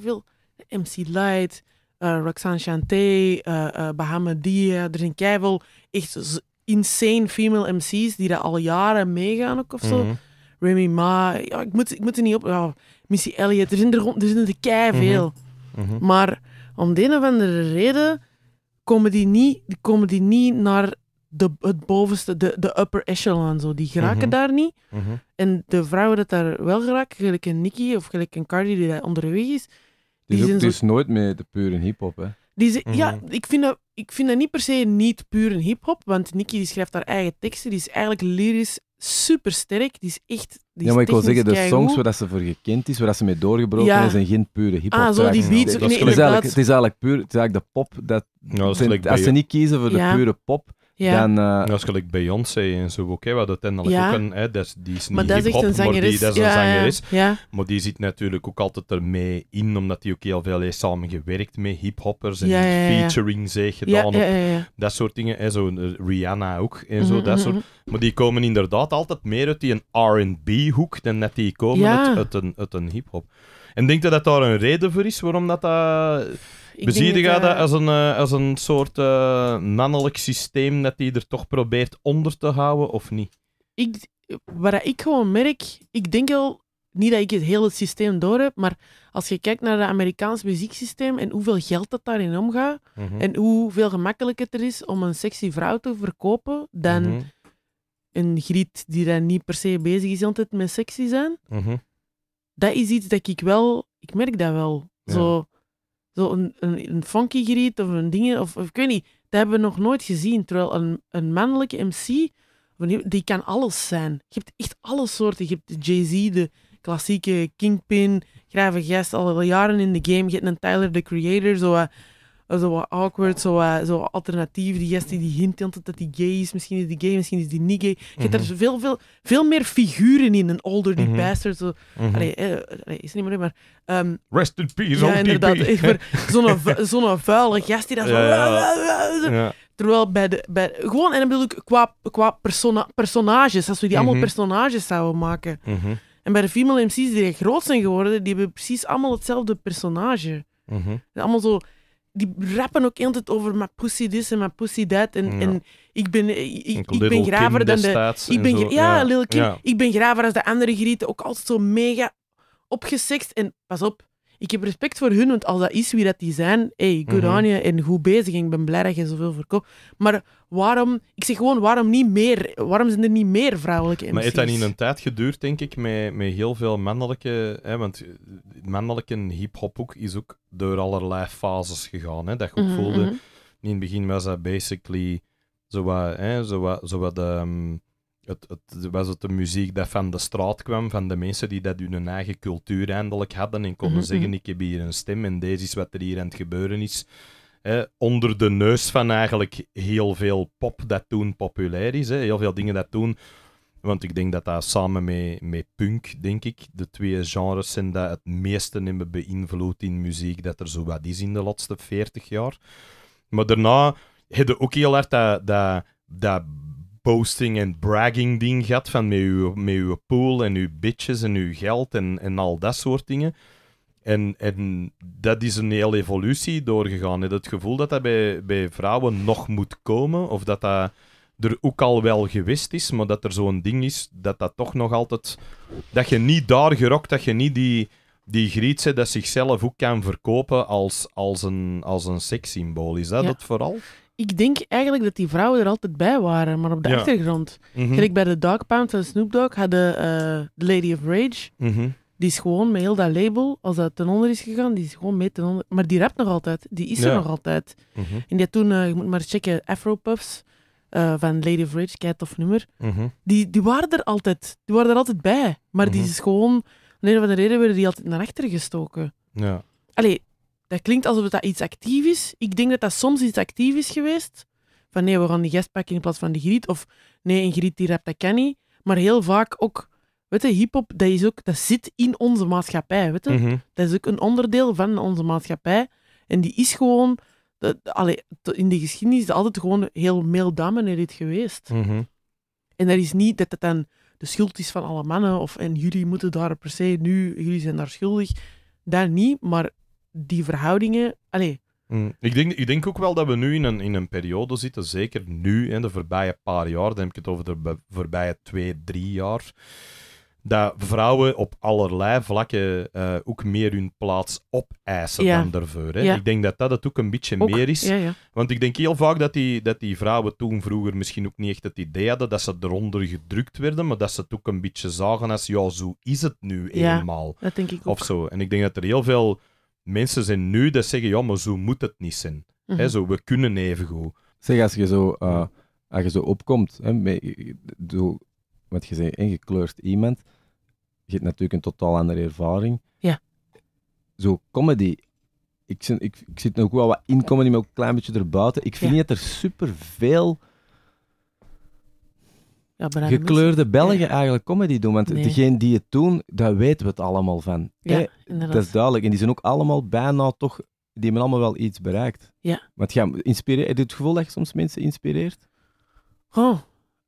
veel MC Light, uh, Roxanne Chanté, uh, eh, uh, eh, Bahamadia. Er zijn veel echt insane female MC's die daar al jaren meegaan ook of zo. Mhm. Remy Ma, ja, ik, moet, ik moet er niet op... Missy Elliott, er zijn er, er, zijn er veel. Maar om de een of andere reden komen die niet, die komen die niet naar de, het bovenste, de, de upper echelon. Zo. Die geraken mhm. daar niet. Mhm. En de vrouwen dat daar wel geraken, gelijk een Nicky of gelijk een Cardi die daar onderweg is. Die, zijn dus nooit meer de pure hip-hop, hè? Die ze... Ja, mhm. ik vind, dat, ik vind dat niet per se niet pure een hip-hop, want Nicky die schrijft haar eigen teksten. Die is eigenlijk lyrisch super sterk. Die is echt. Die ja, maar ik wil zeggen, de songs waar dat ze voor gekend is, waar dat ze mee doorgebroken ja. is, zijn geen pure hip-hop. Ah, zo die beats. Nee, het, is eigenlijk, het is puur het is eigenlijk de pop. Dat, dat als ze niet kiezen voor de pure pop, ja. Dan, uh... Eh, dat Beyoncé en zo Oké, hè, wat uiteindelijk ja. ook een... Hè, die is niet maar dat is Maar die, dat is Maar die zit natuurlijk ook altijd ermee in, omdat die ook heel veel heeft samengewerkt met hiphoppers en featuring heeft gedaan. dat soort dingen. Hè, zo, Rihanna ook en zo, mhm, dat mhm, soort... Mhm. Maar die komen inderdaad altijd meer uit die R&B-hoek dan dat die komen uit, een, uit een hiphop. En denk je dat daar een reden voor is waarom dat... dat eh, Bezie je dat eh, als, een, eh, als een soort uh, mannelijk systeem dat hij er toch probeert onder te houden, of niet? Ik, waar ik gewoon merk, ik denk wel niet dat ik het hele systeem door heb, maar als je kijkt naar het Amerikaans muzieksysteem en hoeveel geld dat daarin omgaat, mm -hmm. en hoeveel gemakkelijker het er is om een sexy vrouw te verkopen dan mhm. een griet die dan niet per se bezig is altijd met sexy zijn, mhm. dat is iets dat ik wel, ik merk dat wel. Zo, zo een, een, funky geriet of een ding, of, of, ik weet niet, dat hebben we nog nooit gezien. Terwijl een, een mannelijke MC, die kan alles zijn. Je hebt echt alle soorten. Je hebt de Jay-Z, de klassieke Kingpin, grave gest al jaren in de game. Je hebt een Tyler, the Creator, zo zo awkward, zo, zo alternatief. Die gast die hint altijd dat hij gay is. Misschien is die gay, misschien is die niet gay. Je hebt er mhm. veel, veel, veel meer figuren in. Een older, die mm -hmm. bastard. Zo. Mhm. Eh, allee, is niet meer, maar... Ehm, Rest in peace, Ja, inderdaad. Zo'n zo'n vuile gast die dat zo... Terwijl bij de... Bij, gewoon, en dan bedoel ik qua, qua persona, personages. Als we die allemaal mhm. personages zouden maken... En bij de female MC's die groot zijn geworden, die hebben precies allemaal hetzelfde personage. Allemaal zo die rappen ook altijd over mijn pussy this en mijn pussy dat. En, en ik ben, eh, ik, ben graver dan de... Ik ben, ja, ja, Ik ben graver als de andere grieten. Ook altijd zo mega opgesext. En pas op, ik heb respect voor hun, want als dat is wie dat die zijn, hey, good on mhm. en goed bezig en ik ben blij dat je zoveel verkoopt. Maar waarom, ik zeg gewoon, waarom niet meer? Waarom zijn er niet meer vrouwelijke MC's? Maar het dat niet een tijd geduurd, denk ik, met, met heel veel mannelijke, hè, want eh, mannelijke hip-hop ook is ook door allerlei fases gegaan. Hè, dat je ook mhm, voelde, mhm. in het begin was dat basically zo wat, hè, zo wat, zo ehm, het, was het de muziek dat van de straat kwam, van de mensen die dat hun eigen cultuur eindelijk hadden en konden mhm, zeggen, mhm. ik heb hier een stem en deze is wat er hier aan het gebeuren is. onder de neus van eigenlijk heel veel pop dat toen populair is. Hè. Heel veel dingen dat toen... Want ik denk dat dat samen met, met punk, denk ik, de twee genres zijn dat het meeste hebben beïnvloed in muziek dat er zo wat is in de laatste 40 jaar. Maar daarna hadden ook heel hard dat, dat, dat posting en bragging ding gehad van met uw, met uw pool en uw bitches en uw geld en, en al dat soort dingen. En, en dat is een hele evolutie doorgegaan. het gevoel dat dat bij, bij vrouwen nog moet komen, of dat dat er ook al wel geweest is, maar dat er zo'n ding is dat dat toch nog altijd. Dat je niet daar gerokt, dat je niet die, die Grietse dat zichzelf ook kan verkopen als, als, een, als een sekssymbool. Is dat het vooral? ik denk eigenlijk dat die vrouwen er altijd bij waren, maar op de achtergrond. Mm Kijk, bij de Dog Pound en Snoop Dogg hadden eh, Lady of Rage. Mhm. Die is gewoon met heel dat label, als dat ten onder is gegaan, die is gewoon mee ten onder. Maar die rapt nog altijd, die is er nog altijd. Mhm. En die toen, eh, je moet maar checken, Afro Puffs eh, van Lady of Rage, kijk of nummer. Mhm. die, die waren er altijd, die waren er altijd bij. Maar die is gewoon, om een of de reden werden die altijd naar achter gestoken. Ja. Allee, dat klinkt alsof dat iets actief is. Ik denk dat dat soms iets actief is geweest. Van nee, we gaan die gast pakken in plaats van die griet. Of nee, een griet die rapt, dat kan niet. Maar heel vaak ook, weet je, hip-hop, dat, is ook, dat zit in onze maatschappij. Weet je? Mhm. Dat is ook een onderdeel van onze maatschappij. En die is gewoon, dat, allee, in de geschiedenis is altijd gewoon heel male-dominated geweest. Mm -hmm. En dat is niet dat het dan de schuld is van alle mannen. Of en jullie moeten daar per se nu, jullie zijn daar schuldig. Dat niet, maar die verhoudingen. Allee. Mm. Ik, denk, ik denk ook wel dat we nu in een, in een periode zitten, zeker nu, hè, de voorbije paar jaar, dan heb ik het over de voorbije twee, drie jaar, dat vrouwen op allerlei vlakken eh, ook meer hun plaats opeisen dan daarvoor. Hè? Ik denk dat dat het ook een beetje meer is. want ik denk heel vaak dat die, dat die vrouwen toen vroeger misschien ook niet echt het idee hadden dat ze eronder gedrukt werden, maar dat ze het ook een beetje zagen als, ja, zo is het nu eenmaal. dat denk ik ook. Of zo. En ik denk dat er heel veel mensen zijn nu dat zeggen, ja, maar zo moet het niet zijn. Mhm. zo, we kunnen even goed. Zeg, als je zo, eh, als je zo opkomt, hè, met, zo, wat je zegt, ingekleurd iemand, je hebt natuurlijk een totaal andere ervaring. Ja. Zo, comedy. Ik, ik, ik zit nog wel wat in comedy, maar ook een klein beetje erbuiten. Ik vind niet dat er superveel... veel ja, gekleurde Belgen ja. eigenlijk comedy doen. Want nee. degene die het doen, daar weten we het allemaal van. Ja, Dat is duidelijk. En die zijn ook allemaal bijna toch... Die hebben allemaal wel iets bereikt. Ja. Want ja, inspireer, heb het gevoel dat je soms mensen inspireert? Oh.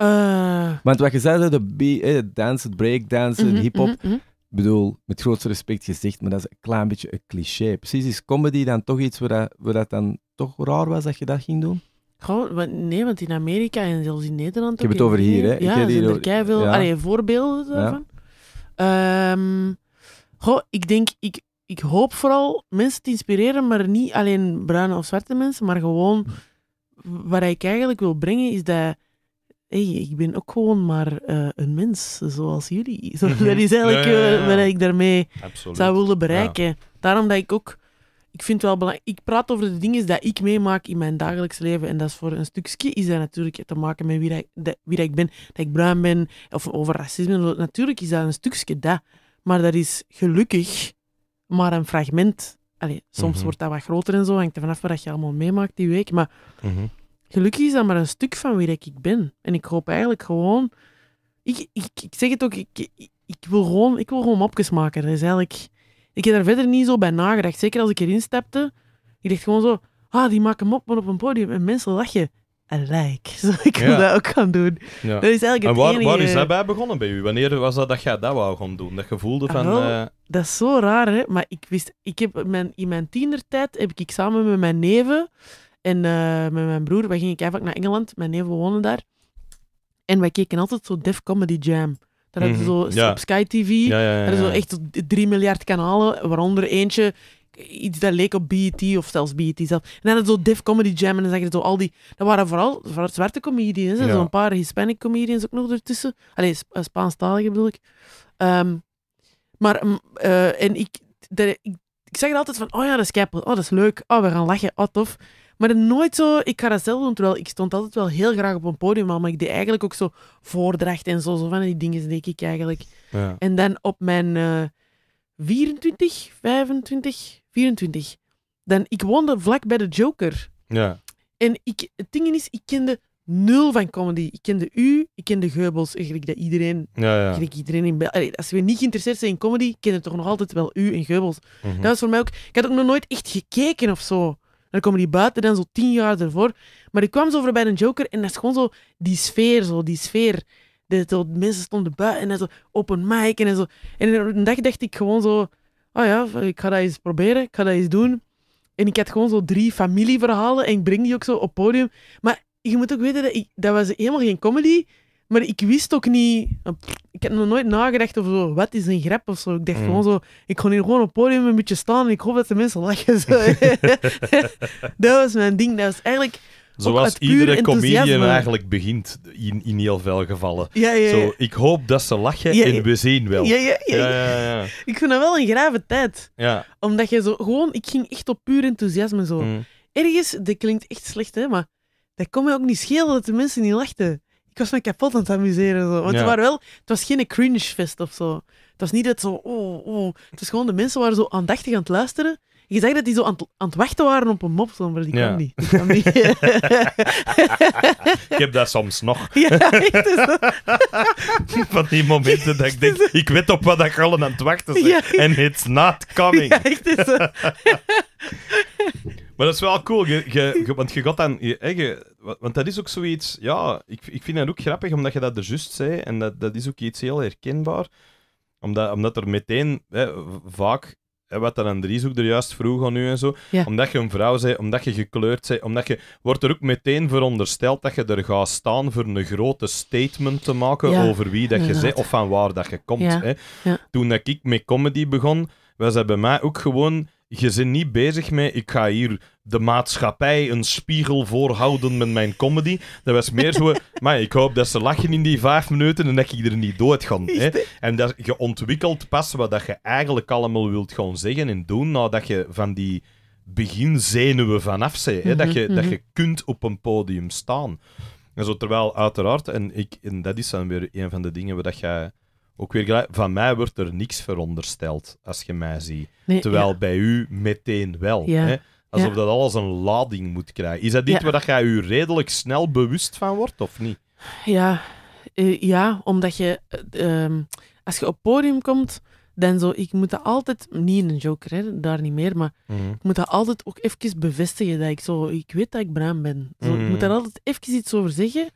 Uh... Want wat je zei, de eh, dansen, breakdansen, mhm, hip-hop. Mhm, mhm. Ik bedoel, met grootste respect gezegd, maar dat is een klein beetje een cliché. Precies, is comedy dan toch iets waar dat, waar dat dan toch raar was dat je dat ging doen? nee, want in Amerika en zelfs in Nederland... Ik heb het over hier, hè? Ja, ik hier er voorbeelden daarvan. Ja. Ehm, goh, ik denk... Ik, ik hoop vooral mensen te inspireren, maar niet alleen bruine of zwarte mensen, maar gewoon... Wat ik eigenlijk wil brengen, is dat... Hey, ik ben ook gewoon maar eh, een mens, zoals jullie. Mhm. dat is eigenlijk eh, wat ik daarmee zou willen bereiken. Daarom dat ik ook ik vind wel belangrijk. Ik praat over de dingen die ik meemaak in mijn dagelijks leven. En dat is voor een stukje is dat natuurlijk te maken met wie, dat, wie dat ik ben. Dat ik bruin ben, of over racisme. Natuurlijk is dat een stukje dat. Maar dat is gelukkig maar een fragment. Allee, soms mhm. wordt dat wat groter en zo. Hangt er vanaf wat je allemaal meemaakt die week. Maar mhm. gelukkig is dat maar een stuk van wie dat ik ben. En ik hoop eigenlijk gewoon... Ik, ik, ik zeg het ook, ik, ik, wil gewoon, ik wil gewoon mopjes maken. Dat is eigenlijk ik heb daar verder niet zo bij nagedacht. Zeker als ik erin stapte. Ik dacht gewoon zo, ah, die maken moppen op een podium en mensen lachen. Rijk, like. Zo, ik dat ook gaan doen. Dat is eigenlijk het en waar, is dat bij begonnen bij u? Wanneer was dat dat jij dat wou gaan doen? Dat gevoelde ah, van... Eh, dat is zo raar, hè? Maar ik wist... Ik heb in mijn tienertijd heb ik samen met mijn neven en eh, met mijn broer... Wij gingen eigenlijk naar Engeland. Mijn neven wonen daar. En wij keken altijd zo Def Comedy Jam. Dan heb mhm. zo Sky TV. Ja, ja, zo echt 3 miljard kanalen, waaronder eentje. Iets dat leek op BET of zelfs BET zelf. En dan had zo Diff Comedy Jam en dan zag je zo al die... Dat waren vooral, vooral zwarte comedians. Hè? Zo'n paar Hispanic comedians ook nog ertussen. alleen Sp eh, Spaanstalige bedoel ik. Ehm, maar... Mm, eh, en ik, ik, ik zeg altijd van... Oh ja, dat is keppel. Oh, dat is leuk. Oh, we gaan lachen. Oh, tof. Maar nooit zo, ik ga dat zelf doen, terwijl ik stond altijd wel heel graag op een podium maar ik deed eigenlijk ook zo voordracht en zo, zo van die dingen denk ik eigenlijk. Ja. En dan op mijn 24, 25, 24, dan, ik woonde vlak bij de Joker. Ja. En ik, het ding is, ik kende nul van comedy. Ik kende u, ik kende Geubels, eigenlijk dat iedereen, ja, ja. iedereen in België. Als we niet geïnteresseerd zijn in comedy, kennen toch nog altijd wel u en Geubels. Mhm. Dat was voor mij ook. Ik had ook nog nooit echt gekeken of zo dan komen die buiten dan zo tien jaar ervoor. Maar ik kwam zo bij een Joker en dat is gewoon zo die sfeer, zo die sfeer. De, mensen stonden buiten en zo op een mic en zo. En een dag dacht ik gewoon zo, oh ja, ik ga dat eens proberen, ik ga dat eens doen. En ik had gewoon zo drie familieverhalen en ik breng die ook zo op podium. Maar je moet ook weten, dat, ik, dat was helemaal geen comedy. Maar ik wist ook niet. Ik heb nog nooit nagedacht over zo, wat is een grap of zo. Ik dacht mhm. gewoon zo, ik ga hier gewoon op het podium een beetje staan en ik hoop dat de mensen lachen. Zo. dat was mijn ding. Dat was eigenlijk. Zoals iedere comedian eigenlijk begint, in, in heel veel gevallen. Zo, ik hoop dat ze lachen en we zien wel. Ik vind dat wel een grave tijd. Omdat je zo gewoon, ik ging echt op puur enthousiasme zo. Mhm. Ergens, dat klinkt echt slecht, hè, maar dat kon me ook niet schelen dat de mensen niet lachten was me kapot aan het amuseren. Zo. Want het, waren wel, het was geen cringe-fest of zo. Het was niet dat zo, oh, oh. Het was gewoon, de mensen waren zo aandachtig aan het luisteren. Je zag dat die zo aan, aan het wachten waren op een mop, maar die ja. kwam niet. Die ik heb dat soms nog. Ja, dus Van die momenten dat ik denk, ik weet op wat ik al aan het wachten zijn En it's not coming. Ja, echt is dus maar dat is wel cool, want je gaat dan... want dat is ook zoiets... Ja, ik, ik vind dat ook grappig, omdat je dat er juist zei. En dat, dat is ook iets heel herkenbaar. Omdat, omdat er meteen hè, vaak... Hè, wat dan Andries ook er juist vroeg aan nu en zo. Omdat je een vrouw bent, omdat je gekleurd bent, omdat je... Wordt er ook meteen verondersteld dat je er gaat staan voor een grote statement te maken over wie dat je bent of van waar dat je komt. hè. Toen dat ik met comedy begon, was dat bij mij ook gewoon je bent niet bezig met ik ga hier de maatschappij een spiegel voorhouden met mijn comedy. Dat was meer zo, maar ik hoop dat ze lachen in die vijf minuten en dat ik er niet dood ga. En dat je ontwikkelt pas wat dat je eigenlijk allemaal wilt gaan zeggen en doen nadat je van die beginzenuwen vanaf bent. Dat, mhm, je, dat mhm. je kunt op een podium staan. En zo, terwijl uiteraard, en, ik, en dat is dan weer een van de dingen waar dat jij ook weer gelijk, van mij wordt er niks verondersteld als je mij ziet. Terwijl bij u meteen wel. Hè? Alsof dat alles een lading moet krijgen. Is dat iets waar jij u redelijk snel bewust van wordt, of niet? Ja, eh, ja omdat je... Eh, ehm, als je op podium komt, dan zo... Ik moet dat altijd... Niet in een joker, hè, daar niet meer, maar... Mhm. Ik moet dat altijd ook even bevestigen, dat ik zo... Ik weet dat ik bruin ben. Zo, Ik moet mhm. daar altijd even iets over zeggen.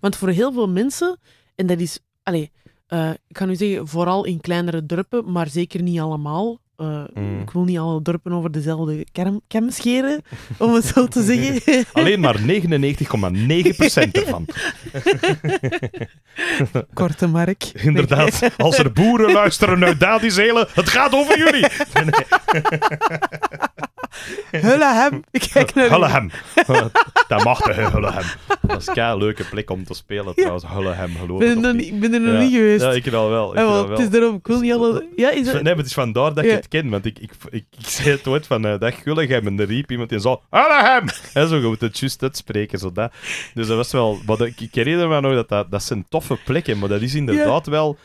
Want voor heel veel mensen... En dat is... allez, eh, ik ga nu zeggen, vooral in kleinere druppen, maar zeker niet allemaal. Eh, mm. Ik wil niet alle druppen over dezelfde kern scheren, om het zo te zeggen. Alleen maar 99,9% ervan. Korte Mark. Inderdaad, als er boeren luisteren uit Dadis Helen, het gaat over jullie. Hullehem. Ik kijk naar Hullehem. dat machtige Hullehem. Dat is een leuke plek om te spelen trouwens. Hullehem, geloof ik. Ben ik ben er nog ja. niet geweest. Ja, ik wel wel. Ik ja, wel. Het is daarom, ik wil niet alle... Ja, is Nee, maar het is vandaar dat ik het ken. Want ik, ik, ik, zei het ooit van, uh, eh, dat Hullehem. En er riep iemand die zo, Hullehem! En zo goed het juist uitspreken. Zo dat. Dus dat was wel... Maar ik herinner me nog dat, dat dat zijn toffe plekken, maar dat is inderdaad wel...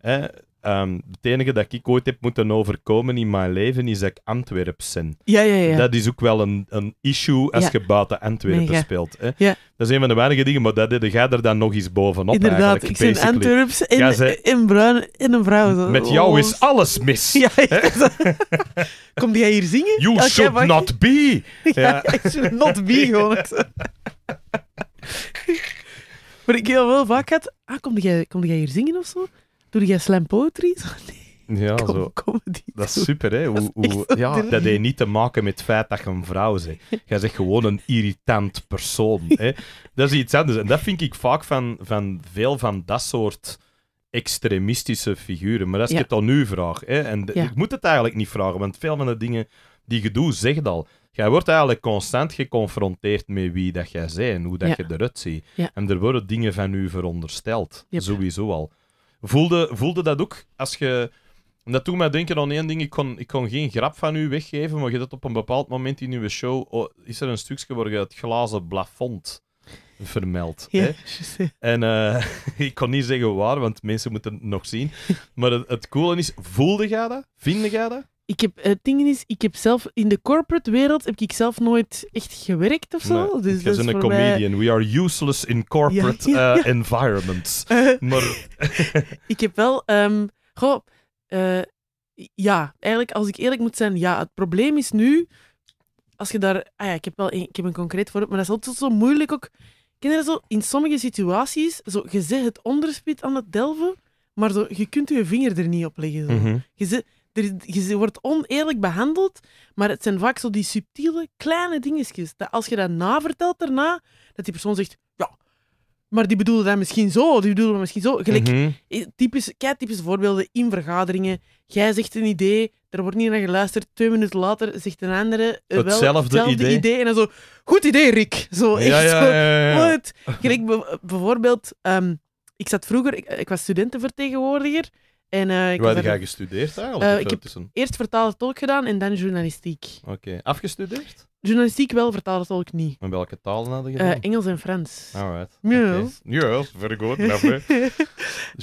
Hè, Ehm, het enige dat ik ooit heb moeten overkomen in mijn leven is dat ik Antwerps Ja, ja, ja. Dat is ook wel een, een issue als je buiten Antwerpen speelt. Hè? Ja. Dat is een van de weinige dingen, maar dat deed jij er dan nog eens bovenop. Inderdaad, ik ben Antwerps in in bruin een vrouw. Met oh. jou is alles mis. Ja, Kom jij hier zingen? You should not be. Ja, should not be, gewoon. maar ik heb wel vaak gehad, ah, kom jij, kom jij hier zingen of zo? Doe jij slam poetry? Nee. Ja, zo. Comedy. Dat is super, hè? Hoe, dat, hoe, ja, dat heeft niet te maken met het feit dat je een vrouw bent. Jij zegt gewoon een irritant persoon. Hè? Dat is iets anders. En dat vind ik vaak van, van veel van dat soort extremistische figuren. Maar als ik het al nu vraag, hè, en ik moet het eigenlijk niet vragen, want veel van de dingen die je doet, zeg het al. Jij wordt eigenlijk constant geconfronteerd met wie dat jij bent, hoe dat je eruit ziet. En er worden dingen van u verondersteld, sowieso al voelde, voelde dat ook. Als je, dat doet mij denken aan één ding. Ik kon, ik kon geen grap van u weggeven, maar je dat op een bepaald moment in uw show oh, is er een stukje waar je het glazen plafond vermeld. hè? En eh, ik kon niet zeggen waar, want mensen moeten het nog zien. Maar het, het coole is, voelde jij dat? Vinde jij dat? ik heb, het ding is, ik heb zelf in de corporate wereld heb ik zelf nooit echt gewerkt of zo. Nee, dus een comedian. We are useless in corporate eh, environments. Eh, maar... ik heb wel. Ehm, goh, eh, ja, eigenlijk, als ik eerlijk moet zijn, ja, het probleem is nu. Als je daar. Ah ja, ik heb wel een, ik heb een concreet voorbeeld, maar dat is altijd zo moeilijk ook. Ken zo? In sommige situaties, zo, je zegt het onderspit aan het delven, maar zo, je kunt je vinger er niet op leggen. Zo. Mhm. Je zegt je wordt oneerlijk behandeld, maar het zijn vaak zo die subtiele, kleine dingetjes. Dat als je dat navertelt daarna, dat die persoon zegt, ja, maar die bedoelde dat misschien zo, die bedoelde misschien zo. Gelijk, typisch, mhm. eh, kijk, typische voorbeelden in vergaderingen. Jij zegt een idee, er wordt niet naar geluisterd. Twee minuten later zegt een andere eh, wel, hetzelfde, hetzelfde idee. En dan zo, goed idee, Rick. Zo, echt ja, Gelijk, bijvoorbeeld, ehm, ik zat vroeger, ik was studentenvertegenwoordiger. En, uh, heb je gestudeerd eigenlijk? Uh, ik heb tussen? eerst vertaalde tolk gedaan en dan journalistiek. Oké. Afgestudeerd? Journalistiek wel, vertaalde tolk niet. En welke talen hadden je uh, Engels en Frans. Alright. Ja. Okay. very good. Nou,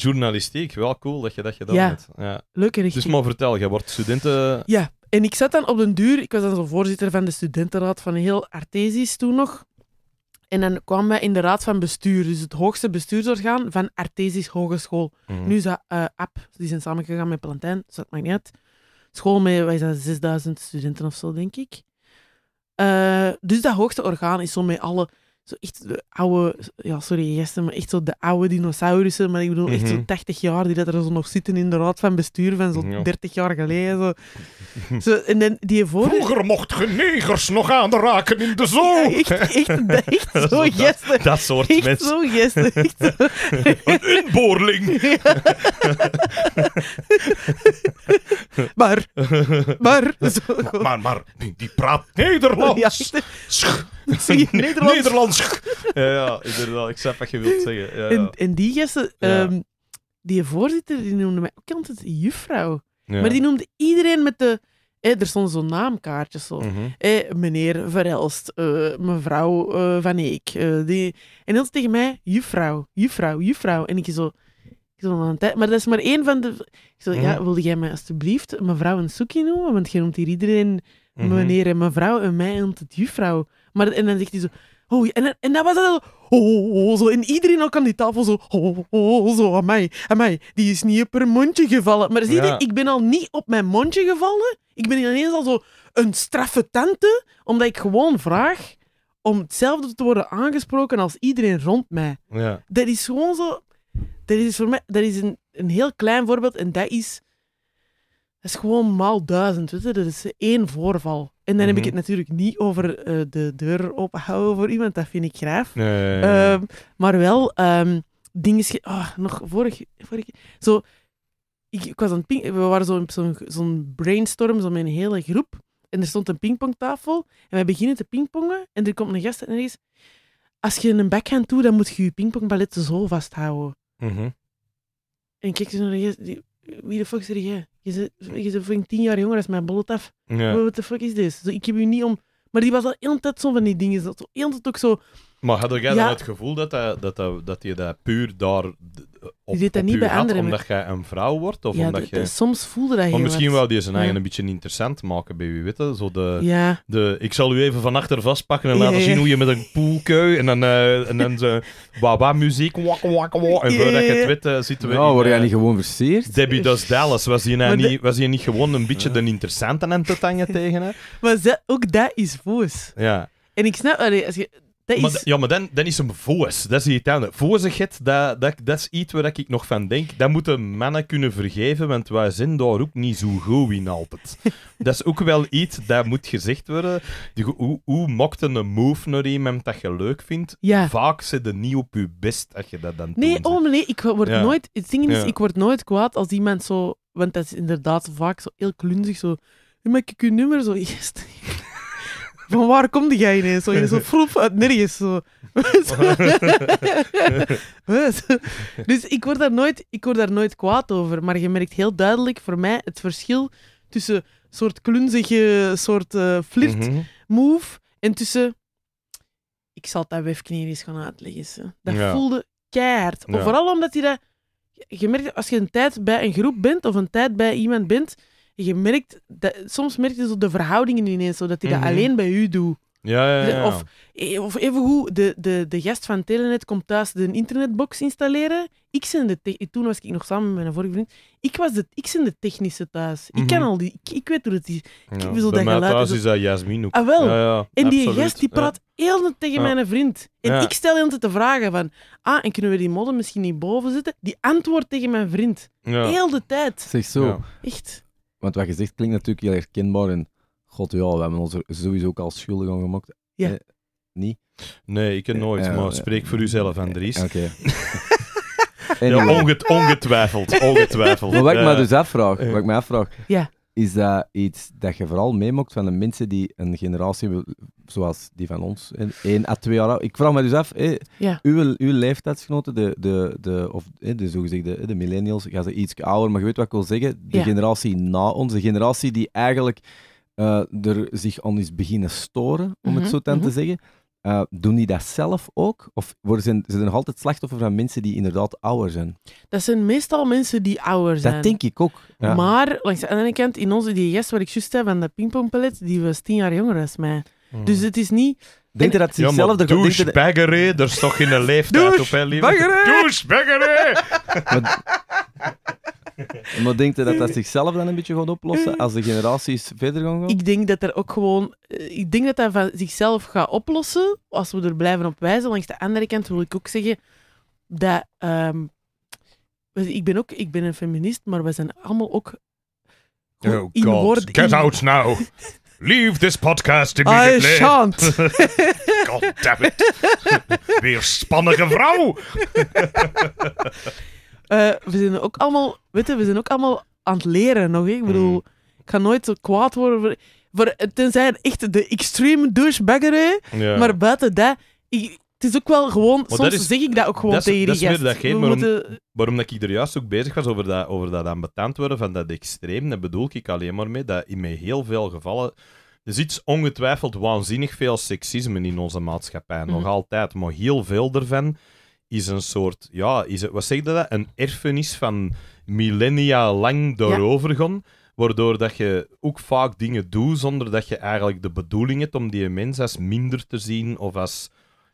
journalistiek, wel cool dat je dat gedaan ja. hebt. Ja. Leuk en Dus maar vertel, je wordt studenten... Ja, en ik zat dan op den duur, ik was dan zo voorzitter van de studentenraad van heel Artesis toen nog. En dan kwamen wij in de raad van bestuur, dus het hoogste bestuursorgaan van Artesisch Hogeschool. Mhm. Nu is dat uh, eh, AP, die zijn samengegaan met Plantijn, dus dat maakt niet uit. School met, wij zijn 6000 studenten of zo, denk ik. Eh, dus dat hoogste orgaan is zo met alle zo echt de oude, ja, sorry gisteren, maar echt zo de oude dinosaurussen, maar ik bedoel echt zo 80 mhm. jaar, die dat er zo nog zitten in de raad van bestuur van zo ja. 30 jaar geleden. Zo. zo en dan die voor... Vroeger mocht je negers nog aanraken in de zon. echt, echt, zo gisteren. Dat, soort mensen. Zo gisteren. Echt zo. Een inboorling. maar, maar, maar, maar, maar, die praat Nederlands. Nederlands. ja, ja, inderdaad. Ik snap wat je wilt zeggen. Ja, en, die gasten, ehm, die voorzitter, die noemde mij ook altijd juffrouw. Maar die noemde iedereen met de... er stonden zo'n naamkaartjes. Zo. Mhm. meneer Verelst, eh, mevrouw eh, Van Eek. Uh, eh, die... En dan tegen mij, juffrouw, juffrouw, juffrouw. En ik zo... Ik zo een tijd. Maar dat is maar één van de... Ik zo, ja, mhm. wilde jij mij alsjeblieft mevrouw een Soekie noemen? Want je noemt hier iedereen mhm. meneer en mevrouw en mij altijd het juffrouw. Maar, en dan zegt hij zo... Oh, en, en dan was dat zo, oh, oh, oh, oh, zo. En iedereen ook aan die tafel zo... Oh, oh, zo, amai, amai. Die is niet op haar mondje gevallen. Maar zie je, ik ben al niet op mijn mondje gevallen. Ik ben ineens al zo een straffe tante. Omdat ik gewoon vraag om hetzelfde te worden aangesproken als iedereen rond mij. Ja. Dat is gewoon zo... Dat is voor mij... Dat is een, een heel klein voorbeeld. En dat is dat is gewoon maal duizend, weet je? Dat is één voorval. En dan heb ik mhm. het natuurlijk niet over eh, de deur openhouden voor iemand, dat vind ik graaf. Nee, ehm, maar wel, ehm, dingen... Oh, ah, nog vorig... vorig zo, ik, was aan het ping... We waren zo zo'n zo'n brainstorm, zo met een hele groep. En er stond een pingpongtafel. En wij beginnen te pingpongen. En er komt een gast en er is... Als je een backhand doet, dan moet je je pingpongballetten zo vasthouden. Mhm. En ik kijk dus naar de Wie de fuck zeg hier? je bent fucking tien jaar jonger, als mijn bollet af. Ja. What the fuck is this? ik heb u niet om... Maar die was al heel tijd zo van die dingen. Zo, heel tijd ook zo maar had jij dan het gevoel dat, hij, dat, dat je dat puur daar op, dat niet bij anderen. omdat jij een vrouw wordt? Of ja, omdat je soms voelde dat je misschien wel die zijn eigen een beetje interessant maken bij wie weet Zo de, de, ik zal u even van achter vastpakken en laten zien hoe je met een poelkui en dan, eh en dan zo eh, wawa-muziek, wak, wak, wak. En voordat je het witte weet, eh, zitten we Nou, word jij eh, niet gewoon verseerd? Debbie Does Dallas, was je nou niet, was niet gewoon een beetje de interessante aan het tegen haar? maar ook dat is voos. Ja. En ik snap, allee, als je, maar, ja, maar dan, dan is hem voos. Dat is irritant. Voorzigheid, dat, dat, dat is iets waar ik nog van denk. Dat moeten mannen kunnen vergeven, want wij zijn daar ook niet zo goed in altijd. dat is ook wel iets dat moet gezegd worden. Die, hoe, hoe maakt een move naar iemand dat je leuk vindt? Vaak zit je niet op je best als je dat dan Nee, oh nee, ik word nooit... Het ding is, ik word nooit kwaad als iemand zo... Want dat is inderdaad vaak zo heel klunzig, zo... Maak ik je nummer zo... eerst? van waar komde jij ineens? Zo, je zo vroeg uit nergens. Zo. dus ik word, daar nooit, ik word daar nooit kwaad over. Maar je merkt heel duidelijk voor mij het verschil tussen soort klunzige soort uh, eh, flirt-move mhm. en tussen... Ik zal dat even eens gaan uitleggen. Dat voelde keihard. Vooral omdat je dat... Je merkt, als je een tijd bij een groep bent of een tijd bij iemand bent je merkt, dat, soms merk je zo de verhoudingen ineens, zodat hij dat mhm. alleen bij u doet. Ja, ja, ja. Of, eh, of hoe de, de, de gast van Telenet komt thuis de internetbox installeren. Ik de Toen was ik nog samen met mijn vorige vriend. Ik was de, ik de technische thuis. Ik mhm. ken al die... Ik, weet hoe het is. Ik ja, wil dat geluid. thuis is dat Jasmin ook. Ah, wel. Ja, en die absoluut. gast die praat heel net tegen mijn vriend. En ik stel hem te vragen van... Ah, en kunnen we die modder misschien niet boven zetten? Die antwoord tegen mijn vriend Heel de tijd. Zeg zo. Echt. Want wat je zegt klinkt natuurlijk heel herkenbaar. En god ja, we hebben ons er sowieso ook al schuldig aan gemaakt. Ja. niet? Nee, ik ken nooit. Eh, maar eh, spreek voor uzelf, Andries. Oké. ja, onget, ongetwijfeld. ongetwijfeld. Maar wat ik me eh, dus afvraag, wat ik me afvraag ja is dat iets dat je vooral meemokt van de mensen die een generatie zoals die van ons, één à twee jaar oud. Ik vraag me dus af, ja. uw, uw leeftijdsgenoten, de, de, de, of de, zogezegde, de millennials, gaan ze iets ouder, maar je weet wat ik wil zeggen, de generatie na ons, de generatie die eigenlijk eh, er zich aan is beginnen storen, om het mhm, zo dan te mhm. zeggen, eh, doen die dat zelf ook? Of worden ze, ze zijn nog altijd slachtoffer van mensen die inderdaad ouder zijn? Dat zijn meestal mensen die ouder zijn. Dat denk ik ook. Maar langs de andere kant, in onze die waar ik juist heb van dat pingpongpalet, die was tien jaar jonger dan mij. Hmm. Dus het is niet... Denk je dat ze ja, zelf... Ja, dat is toch in de leeftijd douche op, hè, lieve? Maar wat denkt u dat dat zichzelf dan een beetje gaat oplossen als de generaties verder gaan gaan? Ik denk dat er ook gewoon... Eh, ik denk dat dat van zichzelf gaat oplossen als we er blijven op wijzen. Langs de andere kant wil ik ook zeggen dat... Um, ik ben ook ik ben een feminist, maar we zijn allemaal ook... Oh God, in get out now! Leave this podcast immediately. I shan't. God damn it. Weer vrouw. Eh, we zijn ook allemaal, weet we zijn ook allemaal aan het leren nog. Ik bedoel, mm. ik ga nooit zo kwaad worden voor, voor tenzij echt de extreme douchebagger. Maar buiten dat, het is ook wel gewoon, soms zeg ik dat ook gewoon dat is, tegen die waarom, moeten... waarom dat ik er juist ook bezig was over dat, over dat aanbetand worden van dat extreem. dat bedoel ik alleen maar mee dat in mij heel veel gevallen... Er zit ongetwijfeld waanzinnig veel seksisme in onze maatschappij, mm. nog altijd. Maar heel veel ervan is een soort, ja, is het, wat zeg je dat? Een erfenis van millennia lang daarover Waardoor dat je ook vaak dingen doet zonder dat je eigenlijk de bedoeling hebt om die mens als minder te zien of als.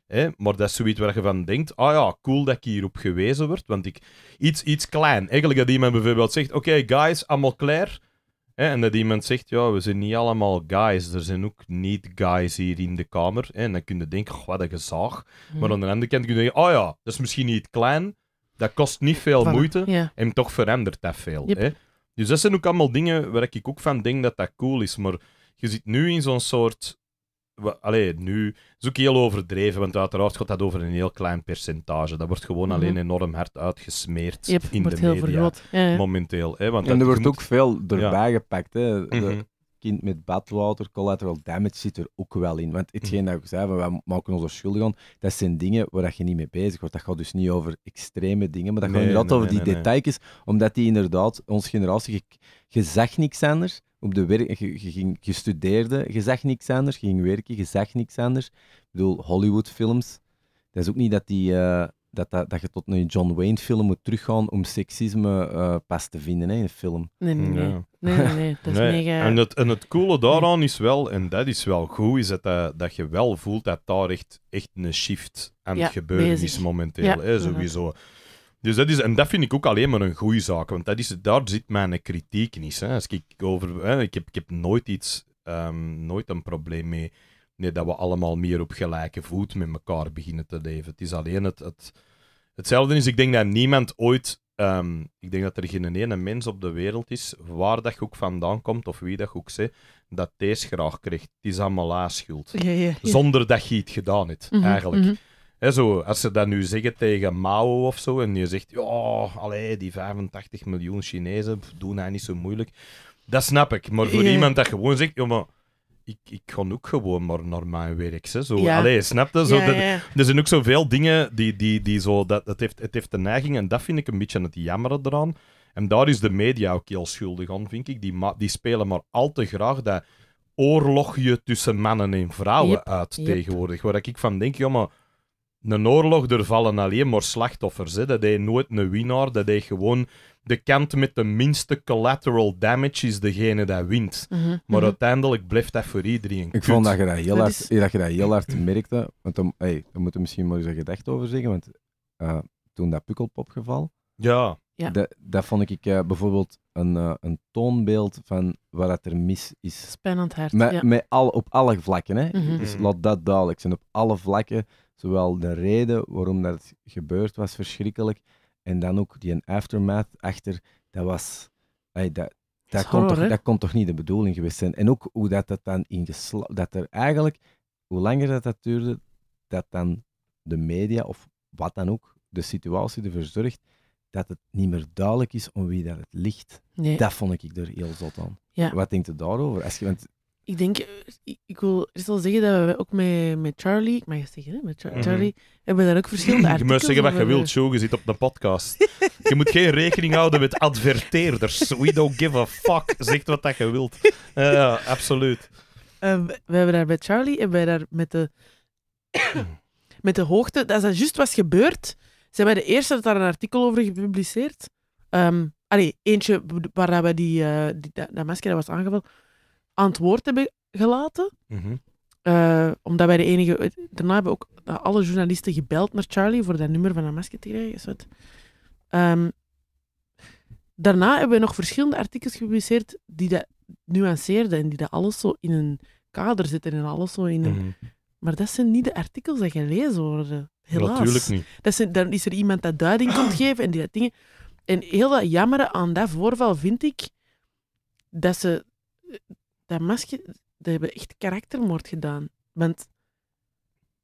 Hè, maar dat is zoiets waar je van denkt: ah ja, cool dat ik hierop gewezen word. Want ik, iets, iets klein. Eigenlijk dat iemand bijvoorbeeld zegt: Oké, guys, allemaal klaar en dat iemand zegt, ja, we zijn niet allemaal guys. Er zijn ook niet guys hier in de kamer. Hè, en dan kun je denken, wat een gezag Maar hmm. aan de andere kant kun je denken, oh ja, dat is misschien niet klein. Dat kost niet eh, veel moeite. En toch verandert dat veel. Hè. Dus dat zijn ook allemaal dingen waar ik ook van denk dat dat cool is. Maar je zit nu in zo'n soort Alleen allee, nu is ook heel overdreven, want uiteraard gaat dat over een heel klein percentage. Dat wordt gewoon alleen mhm. enorm hard uitgesmeerd in de media momenteel. Hè, want en er wordt ook veel erbij gepakt. Hè. Mhm. Kind met badwater, collateral damage zit er ook wel in. Want mhm. hetgeen dat ik zei, wij maken ons er schuldig aan, dat zijn dingen waar je niet mee bezig wordt. Dat gaat dus niet over extreme dingen, maar dat gaat inderdaad over die details, omdat die inderdaad, ons generatie, je, zegt niks anders op de werk, je, je, ging, je studeerde, je zag niks anders, je ging werken, je zag niks anders. Ik bedoel, films dat is ook niet dat, die, eh, dat, dat, dat je tot een John Wayne film moet teruggaan om seksisme eh, pas te vinden in een film. Nee, nee, nee. nee, nee, nee. dat is mega... En het, en het coole daaraan is wel, en dat is wel goed, is dat, dat, eh, dat je wel voelt dat daar echt, echt een shift aan het gebeuren is momenteel. hè, sowieso. Dus dat is, en dat vind ik ook alleen maar een goede zaak, want dat is, daar zit mijn kritiek niet. Hè. Als ik, over, hè, ik, heb, ik heb nooit iets, ehm, nooit een probleem mee nee, dat we allemaal meer op gelijke voet met elkaar beginnen te leven. Het is alleen het, het hetzelfde is, ik denk dat niemand ooit, ehm, ik denk dat er geen ene mens op de wereld is, waar dat je ook vandaan komt of wie dat je ook zegt, dat deze graag krijgt. Het is allemaal haar schuld. Ja, ja, Zonder dat je het gedaan hebt, mhm, eigenlijk. Mhm. He, zo, als ze dat nu zeggen tegen Mao of zo, en je zegt, ja, allee, die 85 miljoen Chinezen doen hij niet zo moeilijk. Dat snap ik. Maar voor iemand dat gewoon zegt, ja, maar ik, ik kan ook gewoon maar naar mijn werk. Zo, Allee, snap je? Zo, er zijn ook zoveel dingen die, die, die zo... Dat, het, heeft, het heeft de neiging, en dat vind ik een beetje het jammeren eraan. En daar is de media ook heel schuldig aan, vind ik. Die, die spelen maar al te graag dat oorlogje tussen mannen en vrouwen uit tegenwoordig. Waar ik van denk, ja, maar een oorlog, er vallen alleen maar slachtoffers. Dat hij nooit een winnaar. Dat hij gewoon de kant met de minste collateral damage is degene die wint. Mhm, mhm. Maar uiteindelijk blijft dat voor iedereen. Ik vond dat je dat heel, hard, dat je dat heel hard merkte. Want dan, hey, we moeten misschien maar eens een gedacht over zeggen. Want eh, toen dat pukkelpopgeval. Ja. ja. Dat, dat vond ik uh, bijvoorbeeld een, eh, een toonbeeld van waar dat er mis is. Spannend hart. Met, met al, op alle vlakken. Hè? Mhm. Dus laat dat duidelijk zijn. Op alle vlakken Zowel de reden waarom dat gebeurd was, verschrikkelijk. En dan ook die aftermath achter, dat was... dat, dat, kon toch, dat kon toch niet de bedoeling geweest zijn. En ook hoe dat, dat dan in Dat er eigenlijk, hoe langer dat, dat duurde, dat dan de media of wat dan ook, de situatie ervoor zorgt dat het niet meer duidelijk is om wie dat het ligt. Dat vond ik er heel zot aan. Wat denkt u daarover? Als je, want ik denk, eh, ik wil eerst zeggen dat we ook met, met Charlie, ik mag je zeggen, hè, met mhm. Charlie, hebben we daar ook verschillende artikelen Je moet zeggen wat je wilt, eh, show, je zit op de podcast. je moet geen rekening houden met adverteerders. We don't give a fuck, zegt wat dat je wilt. ja, absoluut. Ehm, we hebben daar bij Charlie, en wij daar met de, met de hoogte, dat is juist was gebeurd, zijn wij de eerste dat daar een artikel over gepubliceerd. Um, allee, eentje waar we die, uh, die dat, dat masker dat was aangevallen antwoord hebben gelaten. Mhm. Eh, omdat wij de enige. Daarna hebben ook alle journalisten gebeld naar Charlie voor dat nummer van een masker te krijgen. Um, daarna hebben we nog verschillende artikels gepubliceerd die dat nuanceerden en die dat alles zo in een kader zitten en alles zo in een. Mhm. Maar dat zijn niet de artikels die gelezen worden. Helaas. niet. Dat zijn, dan is er iemand dat duiding komt geven en die dat dingen. En heel dat jammeren aan dat voorval vind ik dat ze dat masker, die hebben echt karaktermoord gedaan. Want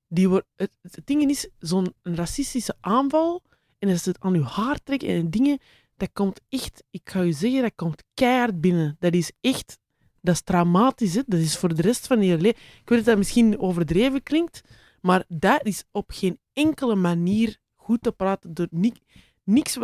die wordt, het, ding is, zo'n racistische aanval, en als het aan je haar trekken en dingen, dat komt echt, ik ga je zeggen, dat komt keihard binnen. Dat is echt, dat is traumatisch, dat is voor de rest van je leven. Ik weet dat dat misschien overdreven klinkt, maar dat is op geen enkele manier goed te praten door niets niks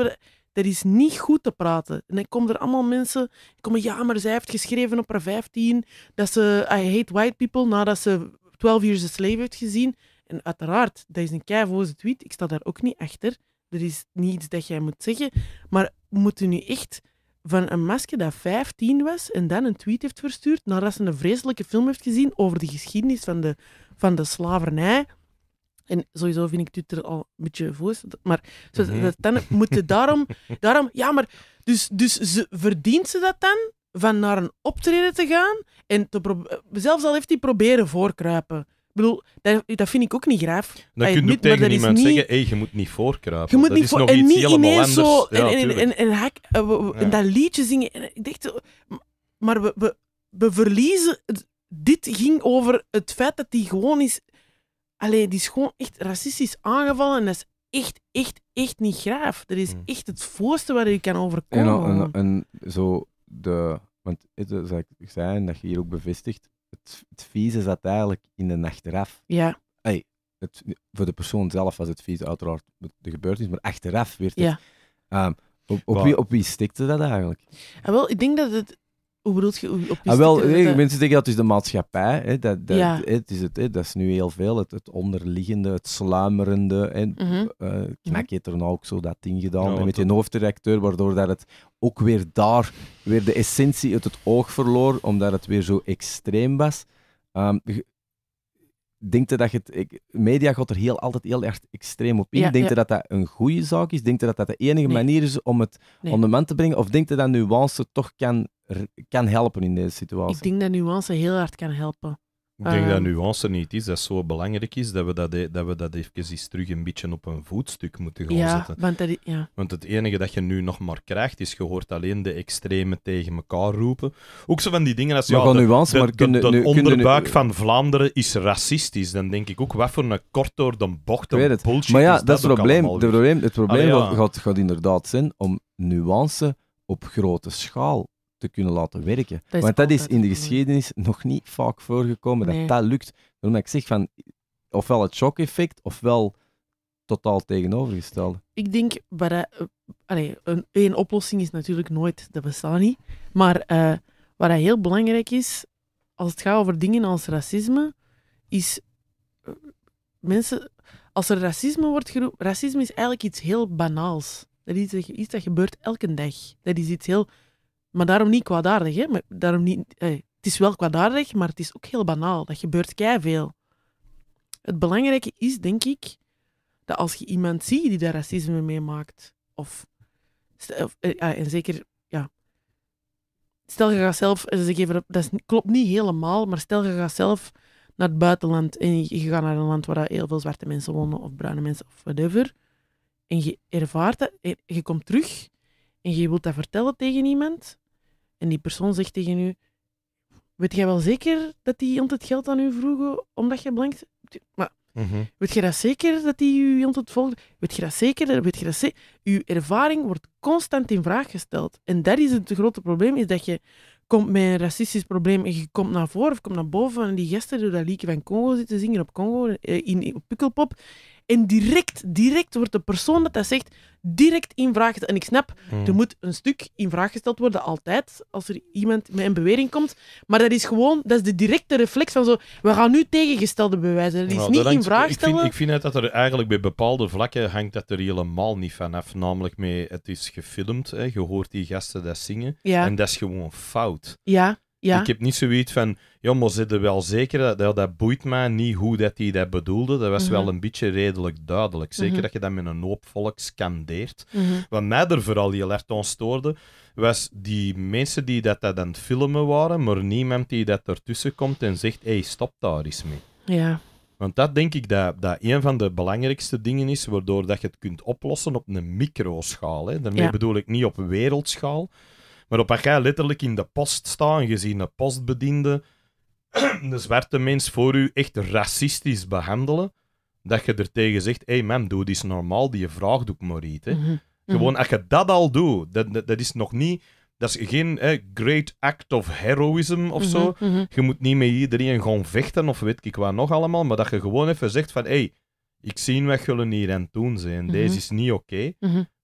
dat is niet goed te praten. En dan komen er allemaal mensen, kom ja, maar zij heeft geschreven op haar 15 dat ze I hate white people nadat ze 12 Years a Slave heeft gezien. En uiteraard, dat is een keivoze tweet. Ik sta daar ook niet achter. Er is niets dat jij moet zeggen. Maar moeten nu echt van een masker dat 15 was en dan een tweet heeft verstuurd nadat ze een vreselijke film heeft gezien over de geschiedenis van de, van de slavernij en sowieso vind ik er al een beetje voor. Maar mhm. dan moeten daarom, daarom. Ja, maar. Dus, dus ze, verdient ze dat dan? Van naar een optreden te gaan en te zelfs al heeft hij proberen voorkruipen. Ik bedoel, dat, dat, vind ik ook niet graaf. Dan kun je niet, tegen iemand zeggen, je moet niet voorkruipen. Je moet dat niet en niet ineens zo... en, dat liedje zingen. ik dacht, maar we, we, we, verliezen... Dit ging over het feit dat hij gewoon is Allee, die is gewoon echt racistisch aangevallen en dat is echt, echt, echt niet graaf. Dat is hmm. echt het voorste waar je kan overkomen. En, en, zo de... Want zoals ik zei, en dat je hier ook bevestigt, het, het vieze zat eigenlijk in de nacht eraf. Ja. Hey, het, voor de persoon zelf was het vieze uiteraard, de gebeurtenis, maar achteraf werd het... Ja. Ehm, op, op, wie, op wie stikte dat eigenlijk? Ja, ah, wel, ik denk dat het hoe bedoel je? op je ah, wel, mensen zeggen dat is de maatschappij. Hè, dat, het is het, dat is nu heel veel. Het, onderliggende, het sluimerende. Hè, mhm. eh, Knak je er nou ook zo dat ding gedaan. met je hoofddirecteur, waardoor dat het ook weer daar weer de essentie uit het oog verloor, omdat het weer zo extreem was. Um, ehm, Denkt dat je het... media gaat er heel, altijd heel erg extreem op in. Ja, denkt dat dat een goede zaak is? Denkt dat dat de enige manier is om het nee. onder man te brengen? Of denkt dat nuance toch kan kan helpen in deze situatie. Ik denk dat nuance heel hard kan helpen. Ik denk dat ehm, nuance niet is, dat zo belangrijk is, dat we dat, e, dat, we dat even eens terug een beetje op een voetstuk moeten gaan ja, zetten. Want, dat, ja. want het enige dat je nu nog maar krijgt, is je hoort alleen de extremen tegen elkaar roepen. Ook zo van die dingen als... Maar ja, de, nuance, maar de, de onderbuik van Vlaanderen is racistisch. Dan denk ik ook, wat voor een kort door de bocht, een bullshit Maar ja, dat, is het probleem. Het probleem, het probleem gaat, gaat inderdaad zijn om nuance op grote schaal te kunnen laten werken. Want dat is in de geschiedenis nog niet vaak voorgekomen dat dat lukt. Daarom ik zeg van, ofwel het shock-effect, ofwel totaal tegenovergestelde. Ik denk, eh, één uh, een, een, oplossing is natuurlijk nooit, dat bestaat niet. Maar uh, wat heel belangrijk is, als het gaat over dingen als racisme, is eh, mensen, als er racisme wordt genoemd, racisme is eigenlijk iets heel banaals. Dat is iets dat gebeurt elke dag. Dat is iets heel maar daarom niet kwaadaardig. Hè? Maar daarom niet, eh, het is wel kwaadaardig, maar het is ook heel banaal. Dat gebeurt kei veel. Het belangrijke is, denk ik, dat als je iemand ziet die daar racisme meemaakt, of, of eh, ah, en zeker, ja. Stel je gaat zelf, dat klopt niet helemaal, maar stel je gaat zelf naar het buitenland en je, je gaat naar een land waar heel veel zwarte mensen wonen, of bruine mensen, of whatever, en je ervaart dat, en je komt terug en je wilt dat vertellen tegen iemand, en die persoon zegt tegen u: Weet jij wel zeker dat die iemand het geld aan u vroegen omdat je blank. Maar mhm. weet je dat zeker dat die u het volgde? Weet je dat zeker? Weet je dat zeker? Uw ervaring wordt constant in vraag gesteld. En dat is het grote probleem: is dat je komt met een racistisch probleem en je komt naar voren of komt naar boven. En die gasten door dat liedje van Congo zitten zingen op Congo, eh, in, Pukkelpop. En direct, direct wordt de persoon dat dat zegt, direct in vraag gesteld. En ik snap, hmm. er moet een stuk in vraag gesteld worden, altijd, als er iemand met een bewering komt. Maar dat is gewoon, dat is de directe reflex van zo, we gaan nu tegengestelde bewijzen. Dat is niet in vraag stellen. Ik vind, ik vind dat er eigenlijk bij bepaalde vlakken hangt dat er helemaal niet vanaf. Namelijk, mee, het is gefilmd, hè, je hoort die gasten dat zingen. En dat is gewoon fout. Ja. Ja. Ik heb niet zoiets van, ja, maar ze wel zeker, dat, dat, boeit mij niet hoe dat hij dat bedoelde. Dat was wel mhm. een beetje redelijk duidelijk. Zeker mhm. dat je dat met een hoop volk scandeert. Mhm. Wat mij er vooral heel erg aan stoorde, was die mensen die dat, dat aan het filmen waren, maar niemand die dat ertussen komt en zegt, hé, hey, stop daar eens mee. Ja. Want dat denk ik dat, dat een van de belangrijkste dingen is, waardoor dat je het kunt oplossen op een microschaal. Hè. Daarmee bedoel ik niet op wereldschaal, maar op waarop jij letterlijk in de post staan, gezien een postbediende de zwarte mens voor u echt racistisch behandelen, dat je er tegen zegt, hé hey man, doe dit is normaal, die vraag doe ik maar Hè. Mhm. Gewoon, mhm. als je dat al doet, dat, dat, is nog niet... Dat is geen great act of heroism of zo. Mhm, je moet niet met iedereen gaan vechten of weet ik wat nog allemaal. Maar dat je gewoon even zegt van... hey, ik zie wat jullie hier aan het doen zijn. Deze is niet oké.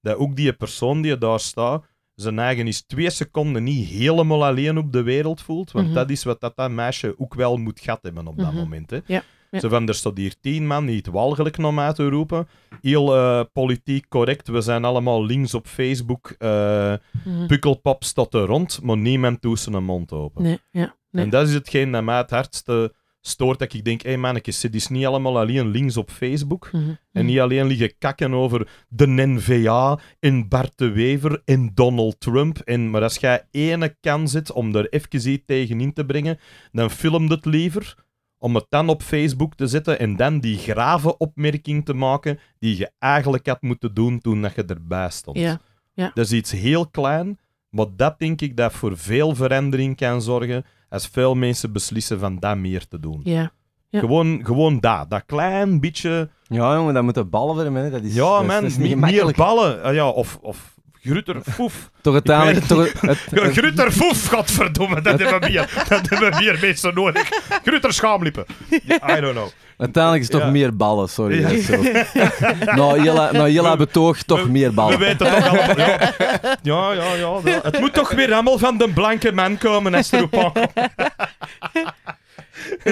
Dat ook die persoon die daar staat zijn eigen is twee seconden niet helemaal alleen op de wereld voelt. Want mhm. dat is wat dat, dat meisje ook wel moet gat hebben op dat mhm. moment. Hè. Ja. Zo van, er staat hier tien man die het walgelijk naar mij te roepen. Heel eh, politiek correct. We zijn allemaal links op Facebook. Uh, mm -hmm. er rond, maar niemand doet zijn mond open. Nee, ja, En dat is hetgeen dat mij het hardste stoort dat ik denk, hé hey mannetjes, het is niet allemaal alleen links op Facebook mhm, mhm. en niet alleen liggen kakken over de NVA en Bart de Wever en Donald Trump. En, maar als jij ene kans zit om er even iets tegenin te brengen, dan film het liever om het dan op Facebook te zetten en dan die grave opmerking te maken die je eigenlijk had moeten doen toen dat je erbij stond. ja. Dat is iets heel klein, maar dat denk ik dat voor veel verandering kan zorgen als veel mensen beslissen van dat meer te doen. Ja. Gewoon, gewoon dat. Dat klein beetje... Ja, jongen, dat moeten ballen voor Dat ja, man, is niet meer ballen. Ah, ja, of, of Grutter Foef. Toch uiteindelijk... Grutter Foef, godverdomme, dat hebben we hier. Dat hebben we hier meestal nodig. Grutter Schaamlippen. I don't know. Uiteindelijk is het toch meer ballen, sorry. Ja. Nou, Jella, nou, betoog toch meer ballen. We weten toch allemaal. Ja. ja, ja, Het moet toch weer allemaal van de blanke man komen, Esther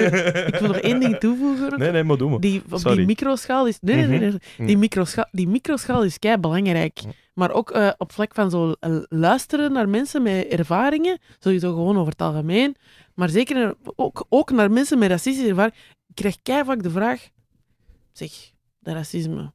ik wil nog één ding toevoegen. Nee, nee, maar doe Die, op die microschaal is... Nee, nee, mhm. nee, Die, mm. microschaal, die microschaal is kei belangrijk. Mm. Maar ook eh, op vlak van zo eh, luisteren naar mensen met ervaringen, sowieso gewoon over het algemeen, maar zeker eh, ook, ook naar mensen met racistische ervaringen, ik krijg kei vaak de vraag, zeg, dat racisme,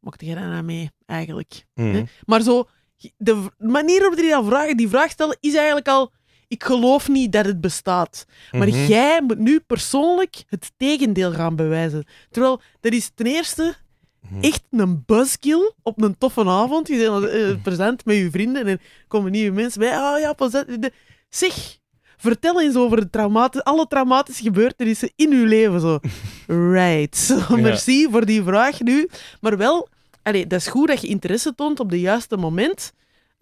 mocht jij daarna nou mee, eigenlijk? Mm. Maar zo, de manier waarop die dat die vraag stellen, is eigenlijk al ik geloof niet dat het bestaat. Maar mhm. jij moet nu persoonlijk het tegendeel gaan bewijzen. Terwijl, dat is ten eerste mhm. echt een buzzkill op een toffe avond. Je bent eh, present met je vrienden en komen nieuwe mensen bij. oh ja, present. Zeg, vertel eens over de traumatische, alle traumatische gebeurtenissen in uw leven. Zo. Right. merci voor die vraag nu. Maar wel, allez, dat is goed dat je interesse toont op het juiste moment.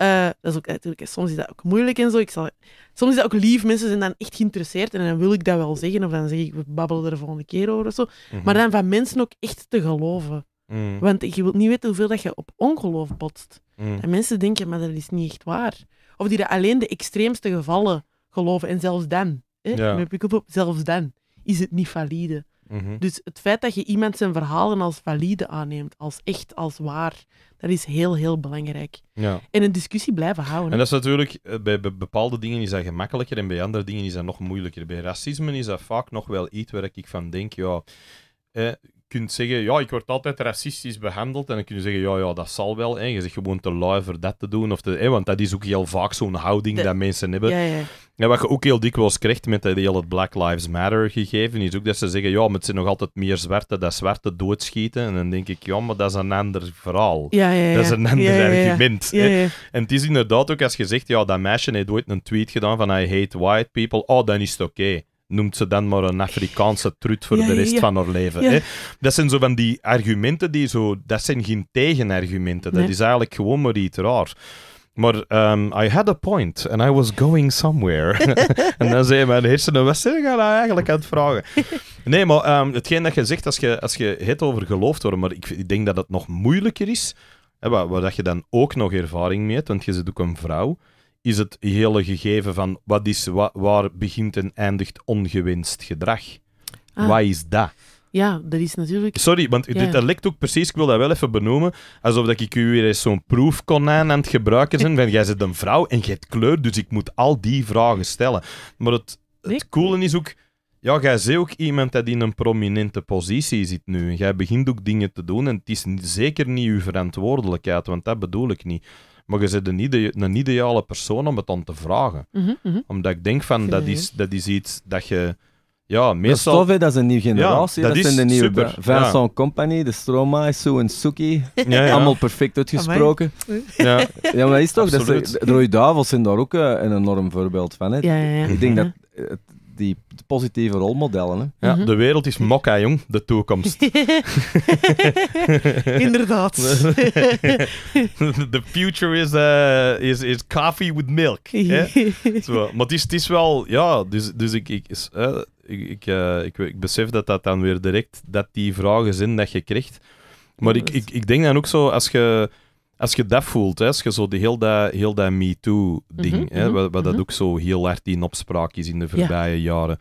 Eh, dat is ook natuurlijk, soms is dat ook moeilijk en zo. Ik zal, soms is dat ook lief, mensen zijn dan echt geïnteresseerd en dan wil ik dat wel zeggen. Of dan zeg ik, we babbelen er de volgende keer over zo. Mhm. Maar dan van mensen ook echt te geloven. Mm. Want je wilt niet weten hoeveel dat je op ongeloof botst. Mm. En mensen denken, maar dat is niet echt waar. Of die alleen de extreemste gevallen geloven. En zelfs dan, hè, ja. zelfs dan is het niet valide. Mhm. Dus het feit dat je iemand zijn verhalen als valide aanneemt, als echt, als waar, dat is heel, heel belangrijk. Ja. En een discussie blijven houden. En dat is natuurlijk, eh, bij bepaalde dingen is dat gemakkelijker en bij andere dingen is dat nog moeilijker. Bij racisme is dat vaak nog wel iets waar ik van denk, ja, eh, kunt zeggen, ja, ik word altijd racistisch behandeld. En dan kun je zeggen, ja, ja dat zal wel. Hè. Je zegt gewoon te lui voor dat te doen. Of te, hè, want dat is ook heel vaak zo'n houding dat mensen hebben. Ja, ja. En wat je ook heel dikwijls krijgt met dat hele Black Lives Matter gegeven, is ook dat ze zeggen, ja, maar het zijn nog altijd meer zwarte dat zwarte doodschieten. En dan denk ik, ja, maar dat is een ander verhaal. dat is een ander argument. En het is inderdaad ook als je zegt, ja, dat meisje heeft ooit een tweet gedaan van I hate white people. Oh, dan is het oké. Okay noemt ze dan maar een Afrikaanse trut voor de rest van haar leven. Hè? Dat zijn zo van die argumenten die zo... Dat zijn geen tegenargumenten. Dat is eigenlijk gewoon maar iets raar. Maar ehm, I had a point and I was going somewhere. en dan zei mijn hersenen, wat zijn je nou eigenlijk aan het vragen? Nee, maar ehm, hetgeen dat je zegt als je, als je het over geloofd wordt, maar ik, ik denk dat het nog moeilijker is, hè, waar, dat je dan ook nog ervaring mee hebt, want je zit ook een vrouw is het hele gegeven van wat is, waar begint en eindigt ongewenst gedrag. Ah. Wat is dat? Ja, dat is natuurlijk. Sorry, want ja. dit lijkt ook precies, ik wil dat wel even benoemen, alsof dat ik u weer eens zo'n proefkonijn aan het gebruiken ben. van, jij bent een vrouw en jij hebt kleur, dus ik moet al die vragen stellen. Maar het, het coole is ook, ja, jij ziet ook iemand dat in een prominente positie zit nu. En jij begint ook dingen te doen en het is zeker niet uw verantwoordelijkheid, want dat bedoel ik niet. Maar je zit een, een ideale persoon om het dan te vragen. Mhm, mhm. Omdat ik denk van, dat is, dat is iets dat je... Ja, meestal... Dat is, dat is een nieuwe generatie. dat, zijn de nieuwe Vincent Company, de Stroma, Sue en Suki. Allemaal perfect uitgesproken. Ja. ja, maar is toch... Dat is, de Rode Duivels zijn daar ook eh, een enorm voorbeeld van. Hè. Ik denk dat... Mhm die positieve rolmodellen. Hè. Ja, mhm. De wereld is mokka, jong. De toekomst. Inderdaad. The future is, eh, is, is coffee with milk. Hè? maar het is, is wel... Ja, dus, dus ik... ik eh, ik, eh, ik, ik, besef dat dat dan weer direct dat die vragen zijn dat je krijgt. Maar ik, ik, ik denk dan ook zo, als je als je dat voelt, hè, als je zo die, heel dat, heel dat MeToo-ding, mhm, hè, mhm, wat, dat mhm. ook zo heel hard in opspraak is in de voorbije jaren.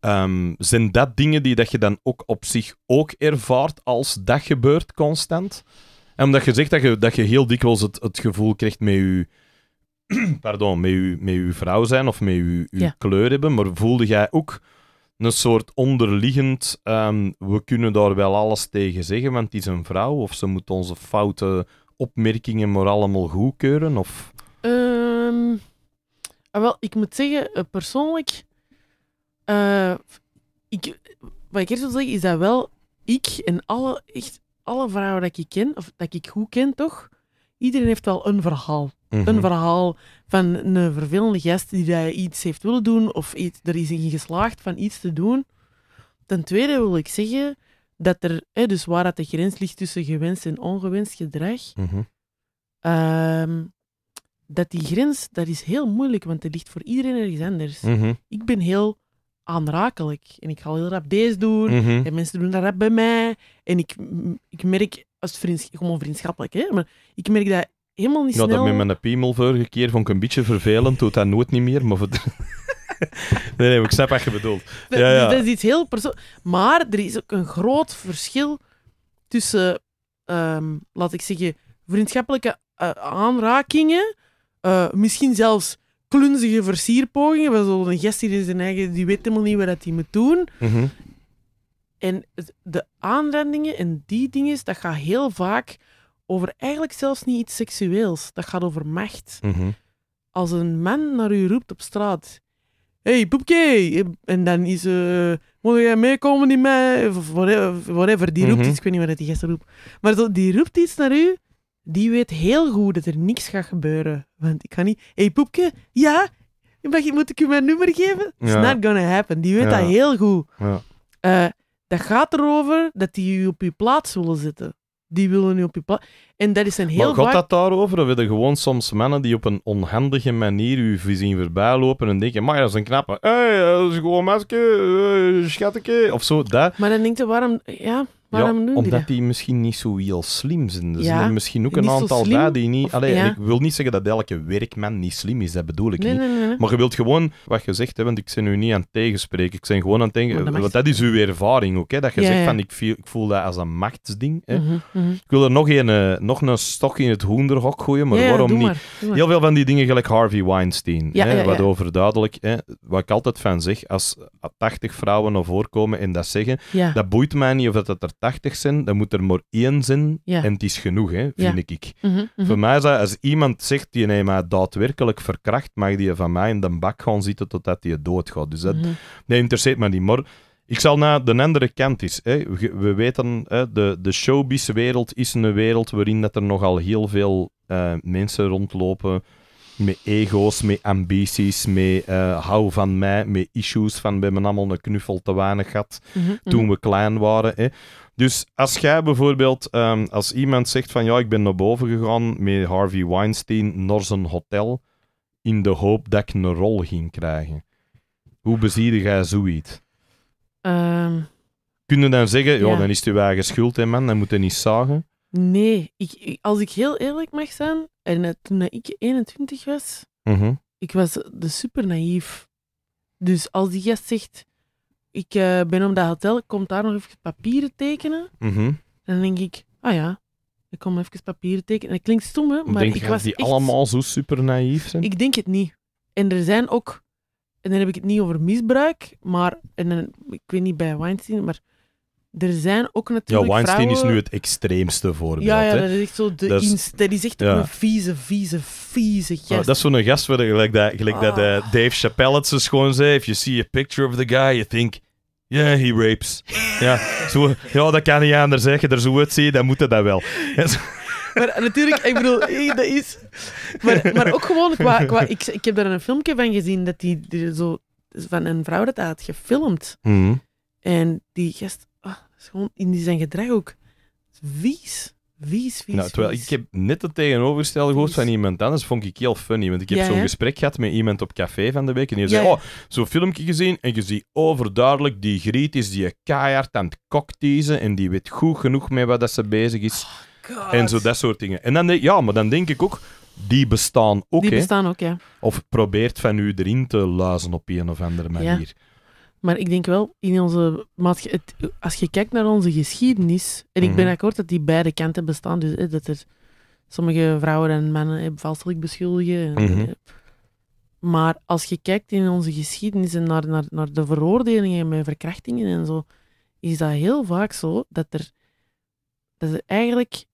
Ehm, zijn dat dingen die dat je dan ook op zich ook ervaart als dat gebeurt constant? En omdat je zegt dat je, dat je heel dikwijls het, het gevoel krijgt met je, pardon, met, je, met je vrouw zijn of met je, kleur hebben, maar voelde jij ook een soort onderliggend, ehm, we kunnen daar wel alles tegen zeggen, want die is een vrouw of ze moet onze fouten opmerkingen maar allemaal goedkeuren? Of? Ehm, ah, wel, ik moet zeggen, eh, persoonlijk, eh, ik, wat ik eerst wil zeggen, is dat wel ik en alle, echt alle vrouwen dat ik ken, of dat ik goed ken toch, iedereen heeft wel een verhaal. Mhm. Een verhaal van een vervelende gast die daar iets heeft willen doen of iets, er is in geslaagd van iets te doen. Ten tweede wil ik zeggen, dat er, hè, dus waar dat de grens ligt tussen gewenst en ongewenst gedrag, mhm. ehm, dat die grens, dat is heel moeilijk, want die ligt voor iedereen ergens anders. Mhm. Ik ben heel aanrakelijk en ik ga heel rap deze doen mhm. en mensen doen dat rap bij mij en ik, ik merk, als vriend, gewoon vriendschappelijk, hè, maar ik merk dat helemaal niet ja, snel... Ja, dat met mijn piemel vorige keer vond ik een beetje vervelend, doet dat nooit niet meer, maar... nee, nee, ik snap wat je bedoelt. Dat, ja, ja. is iets heel persoonlijks. Maar er is ook een groot verschil tussen, ehm, laat ik zeggen, vriendschappelijke eh, aanrakingen, eh, misschien zelfs klunzige versierpogingen. We zo'n gest die in zijn eigen, die weet helemaal niet wat hij moet doen. Mm En de aanrandingen en die dingen, dat gaat heel vaak over eigenlijk zelfs niet iets seksueels. Dat gaat over macht. Mhm. Als een man naar u roept op straat hey, poepke. Eh, en dan is ze, eh, moet jij meekomen in mij? Of whatever, die roept mhm. iets, ik weet niet wat die gisteren roept. Maar zo, die roept iets naar u, die weet heel goed dat er niks gaat gebeuren. Want ik ga niet, hey, poepke, ja, mag, moet ik u mijn nummer geven? It's not gonna happen. Die weet dat heel goed. Ja. Eh, dat gaat erover dat die u op uw plaats willen zitten die willen nu op je plaats. En dat is een heel. Maar gaat dat daarover? Of willen gewoon soms mannen die op een onhandige manier je zien voorbij lopen en denken: maar eh, dat is een knappe. Hé, dat is gewoon een meisje, eh, schatteke. Of zo. Dat. Maar dan denk je waarom. Ja ja, omdat die, misschien niet zo heel slim zijn. Er zijn misschien ook een aantal daar die niet... Of, allee, Ik wil niet zeggen dat elke werkman niet slim is, dat bedoel ik niet. Maar je wilt gewoon wat je zegt, hè, want ik ben u niet aan het tegenspreken. Ik ben gewoon aan het denken... Want dat is uw ervaring ook, hè, dat je zegt van ik, voel, ik voel dat als een machtsding. Hè. Mhm, mhm. Ik wil er nog een, eh, nog een stok in het hoenderhok gooien, maar waarom niet? Heel veel van die dingen, gelijk Harvey Weinstein, hè, wat overduidelijk... Hè, wat ik altijd van zeg, als 80 eh, vrouwen naar voorkomen en dat zeggen, dat boeit mij niet of dat er 80 zijn, dan moet er maar één zijn en het is genoeg, hè, vind ik. Mhm, mhm. Voor mij is dat, als iemand zegt die neemt maar daadwerkelijk verkracht, mag die van mij in de bak gaan zitten totdat hij doodgaat. Dus dat, nee, mhm. interesseert me niet. Maar ik zal naar de andere kant is. Hè. We, weten, hè, de, de showbiz-wereld is een wereld waarin dat er nogal heel veel eh, mensen rondlopen met ego's, met ambities, met uh, hou van mij, met issues van we hebben allemaal een knuffel te weinig gehad toen we klein waren. Hè. Dus als jij bijvoorbeeld, ehm, als iemand zegt van ja, ik ben naar boven gegaan met Harvey Weinstein naar zijn hotel in de hoop dat ik een rol ging krijgen. Hoe beziede jij zoiets? Um, je dan zeggen, ja, dan is het je eigen schuld, hè, man, dan moet je niet zagen? Nee, ik, als ik heel eerlijk mag zijn, en eh, toen ik 21 was, uh ik was de super naïef. Dus als die gast zegt, ik eh, ben op dat hotel, ik kom daar nog even papieren tekenen. Mhm. En dan denk ik, ah ja, ik kom even papieren tekenen. Dat klinkt stom, hè, maar denk ik dat die allemaal zo super naïef zijn? Ik denk het niet. En er zijn ook... En dan heb ik het niet over misbruik, maar... En ik weet niet bij Weinstein, maar er zijn ook natuurlijk. Ja, Weinstein is nu het extreemste voorbeeld. Ja, ja dat is echt zo de dat inst... een vieze, vieze, vieze ah, gast. dat is zo'n gast waar gelijk dat, gelijk dat eh, ah. Dave Chappelle het zo schoon zei. If you see a picture of the guy, you think. Yeah, he rapes. ja, zo, ja, dat kan niet anders. zeggen. Je er zo uitziet, dan moet dat wel. maar natuurlijk, ik bedoel, dat is. Maar, maar ook gewoon qua. qua ik, ik heb daar een filmpje van gezien dat die, zo. Van een vrouw dat had gefilmd. Mhm. En die gast gewoon in zijn gedrag ook vies. Vies, vies, nou, terwijl Ik heb net het tegenovergestelde gehoord van iemand anders, vond ik heel funny. Want ik heb zo'n gesprek gehad met iemand op café van de week. En die zei, oh, zo'n filmpje gezien. En je ziet overduidelijk, die griet is die keihard aan het kokteasen. En die weet goed genoeg mee wat dat ze bezig is. Oh, en zo dat soort dingen. En dan, ja, maar dan denk ik ook, die bestaan ook. Die bestaan ook, ja. Of probeert van u erin te luizen op een of andere manier. Maar ik denk wel, in onze als je kijkt naar onze geschiedenis, en ik ben mhm. akkoord dat die beide kanten bestaan, dus dat er sommige vrouwen en mannen valselijk beschuldigen. Mhm. Maar als je kijkt in onze geschiedenis en naar, naar, naar de veroordelingen met verkrachtingen en zo, is dat heel vaak zo dat er, dat er eigenlijk,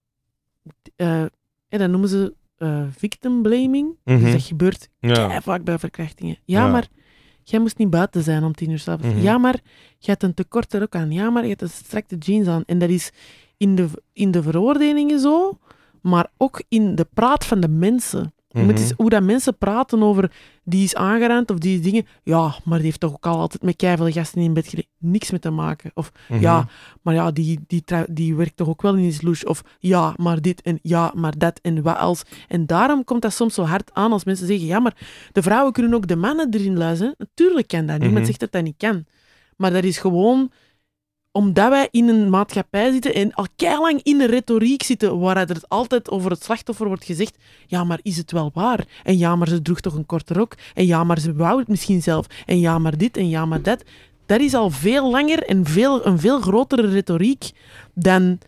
eh, dat noemen ze uh, victim blaming. Dus mhm. dat gebeurt ja. vaak bij verkrachtingen. ja, maar jij moest niet buiten zijn om tien uur s'avonds. Mm Ja, maar je hebt een te korte rok aan. Ja, maar je hebt een strakke jeans aan. En dat is in de, in de veroordelingen zo, maar ook in de praat van de mensen. Mm mhm. is hoe dat mensen praten over die is aangerand of die dingen. Ja, maar die heeft toch ook al altijd met keivele gasten in bed gelegen. Niks mee te maken. Of mhm. ja, maar ja, die, die, die werkt toch ook wel in die sloes. Of ja, maar dit en ja, maar dat en wat als. En daarom komt dat soms zo hard aan als mensen zeggen: ja, maar de vrouwen kunnen ook de mannen erin luisteren. Natuurlijk kan dat. Niemand mm zegt dat dat niet kan. Maar dat is gewoon omdat wij in een maatschappij zitten en al keilang in een retoriek zitten waar er altijd over het slachtoffer wordt gezegd ja, maar is het wel waar? En ja, maar ze droeg toch een korte rok? En ja, maar ze wou het misschien zelf? En ja, maar dit en ja, maar dat. Dat is al veel langer en veel, een veel grotere retoriek dan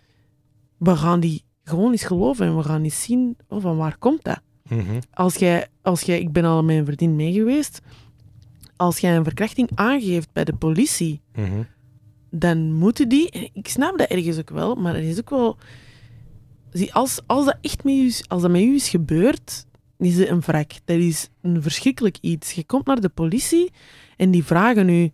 we gaan die gewoon eens geloven en we gaan eens zien oh, van waar komt dat? Mhm. Als jij, als jij, ik ben al mijn verdien mee geweest, als jij een verkrachting aangeeft bij de politie, mhm dan moeten die... Ik snap dat ergens ook wel, maar er is ook wel... Zie, als, als dat echt met u, als dat met u is gebeurd, is het een wrak. Dat is een verschrikkelijk iets. Je komt naar de politie en die vragen u...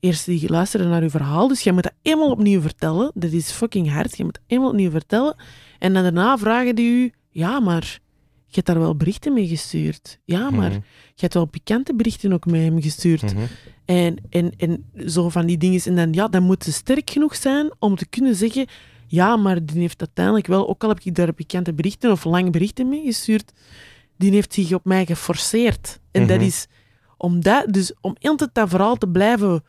Eerst die luisteren naar uw verhaal, dus je moet dat eenmaal opnieuw vertellen. Dat is fucking hard. Je moet dat eenmaal opnieuw vertellen. En dan daarna vragen die u... Ja, maar je hebt daar wel berichten mee gestuurd. Ja, mhm. maar mm je hebt wel pikante berichten ook mee hem gestuurd. Mhm. en, en, en zo van die dingen. En dan, ja, dan moet ze sterk genoeg zijn om te kunnen zeggen... Ja, maar die heeft uiteindelijk wel... Ook al heb ik daar pikante berichten of lange berichten mee gestuurd... Die heeft zich op mij geforceerd. En dat mhm. is... Om dat, dus om altijd dat verhaal te blijven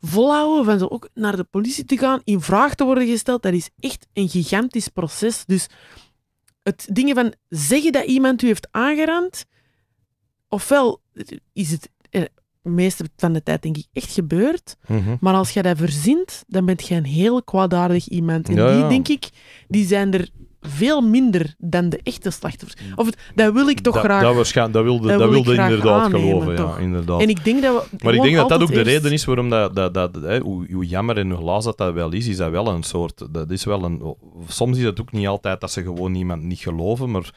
volhouden, van ze ook naar de politie te gaan, in vraag te worden gesteld, dat is echt een gigantisch proces. Dus het dingen van zeggen dat iemand u heeft aangerand, ofwel is het eh, de meeste van de tijd denk ik echt gebeurd, mhm. maar als jij dat verzint, dan bent jij een heel kwaadaardig iemand. En die, denk ik, die zijn er veel minder dan de echte slachtoffers. Mm. Of dat wil ik toch graag. Dat, waarschijnlijk, dat wilde, dat, wilde inderdaad geloven. Ja, inderdaad. En ik denk dat we, maar ik denk dat dat ook de reden is waarom dat, dat, dat, hè, hoe, hoe, jammer en hoe laas dat, dat wel is, is dat wel een soort. Dat is wel een, soms is het ook niet altijd dat ze gewoon iemand niet geloven, maar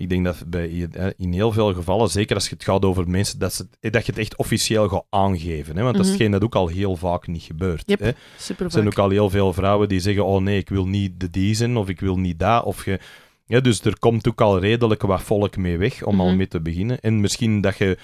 ik denk dat bij, eh, in heel veel gevallen, zeker als je het gaat over mensen, dat, ze, eh, dat je het echt officieel gaat aangeven. Hè? Want dat is mhm. geen dat ook al heel vaak niet gebeurt. Hè? Er zijn ook al heel veel vrouwen die zeggen, oh nee, ik wil niet de die zijn, of ik wil niet dat, of je... Ja, dus er komt ook al redelijk wat volk mee weg, om al mhm. mee te beginnen. En misschien dat je,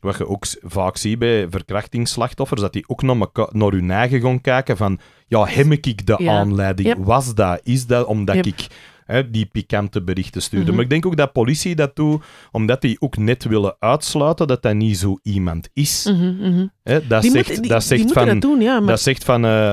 wat je ook vaak ziet bij verkrachtingsslachtoffers, dat die ook naar, naar hun eigen gaan kijken van, ja, heb ik de aanleiding? Was dat? Is dat omdat ik hè, die pikante berichten stuurde. Mhm. Maar ik denk ook dat politie dat doet, omdat die ook net willen uitsluiten dat dat niet zo iemand is. dat, zegt, van, ja, maar... van,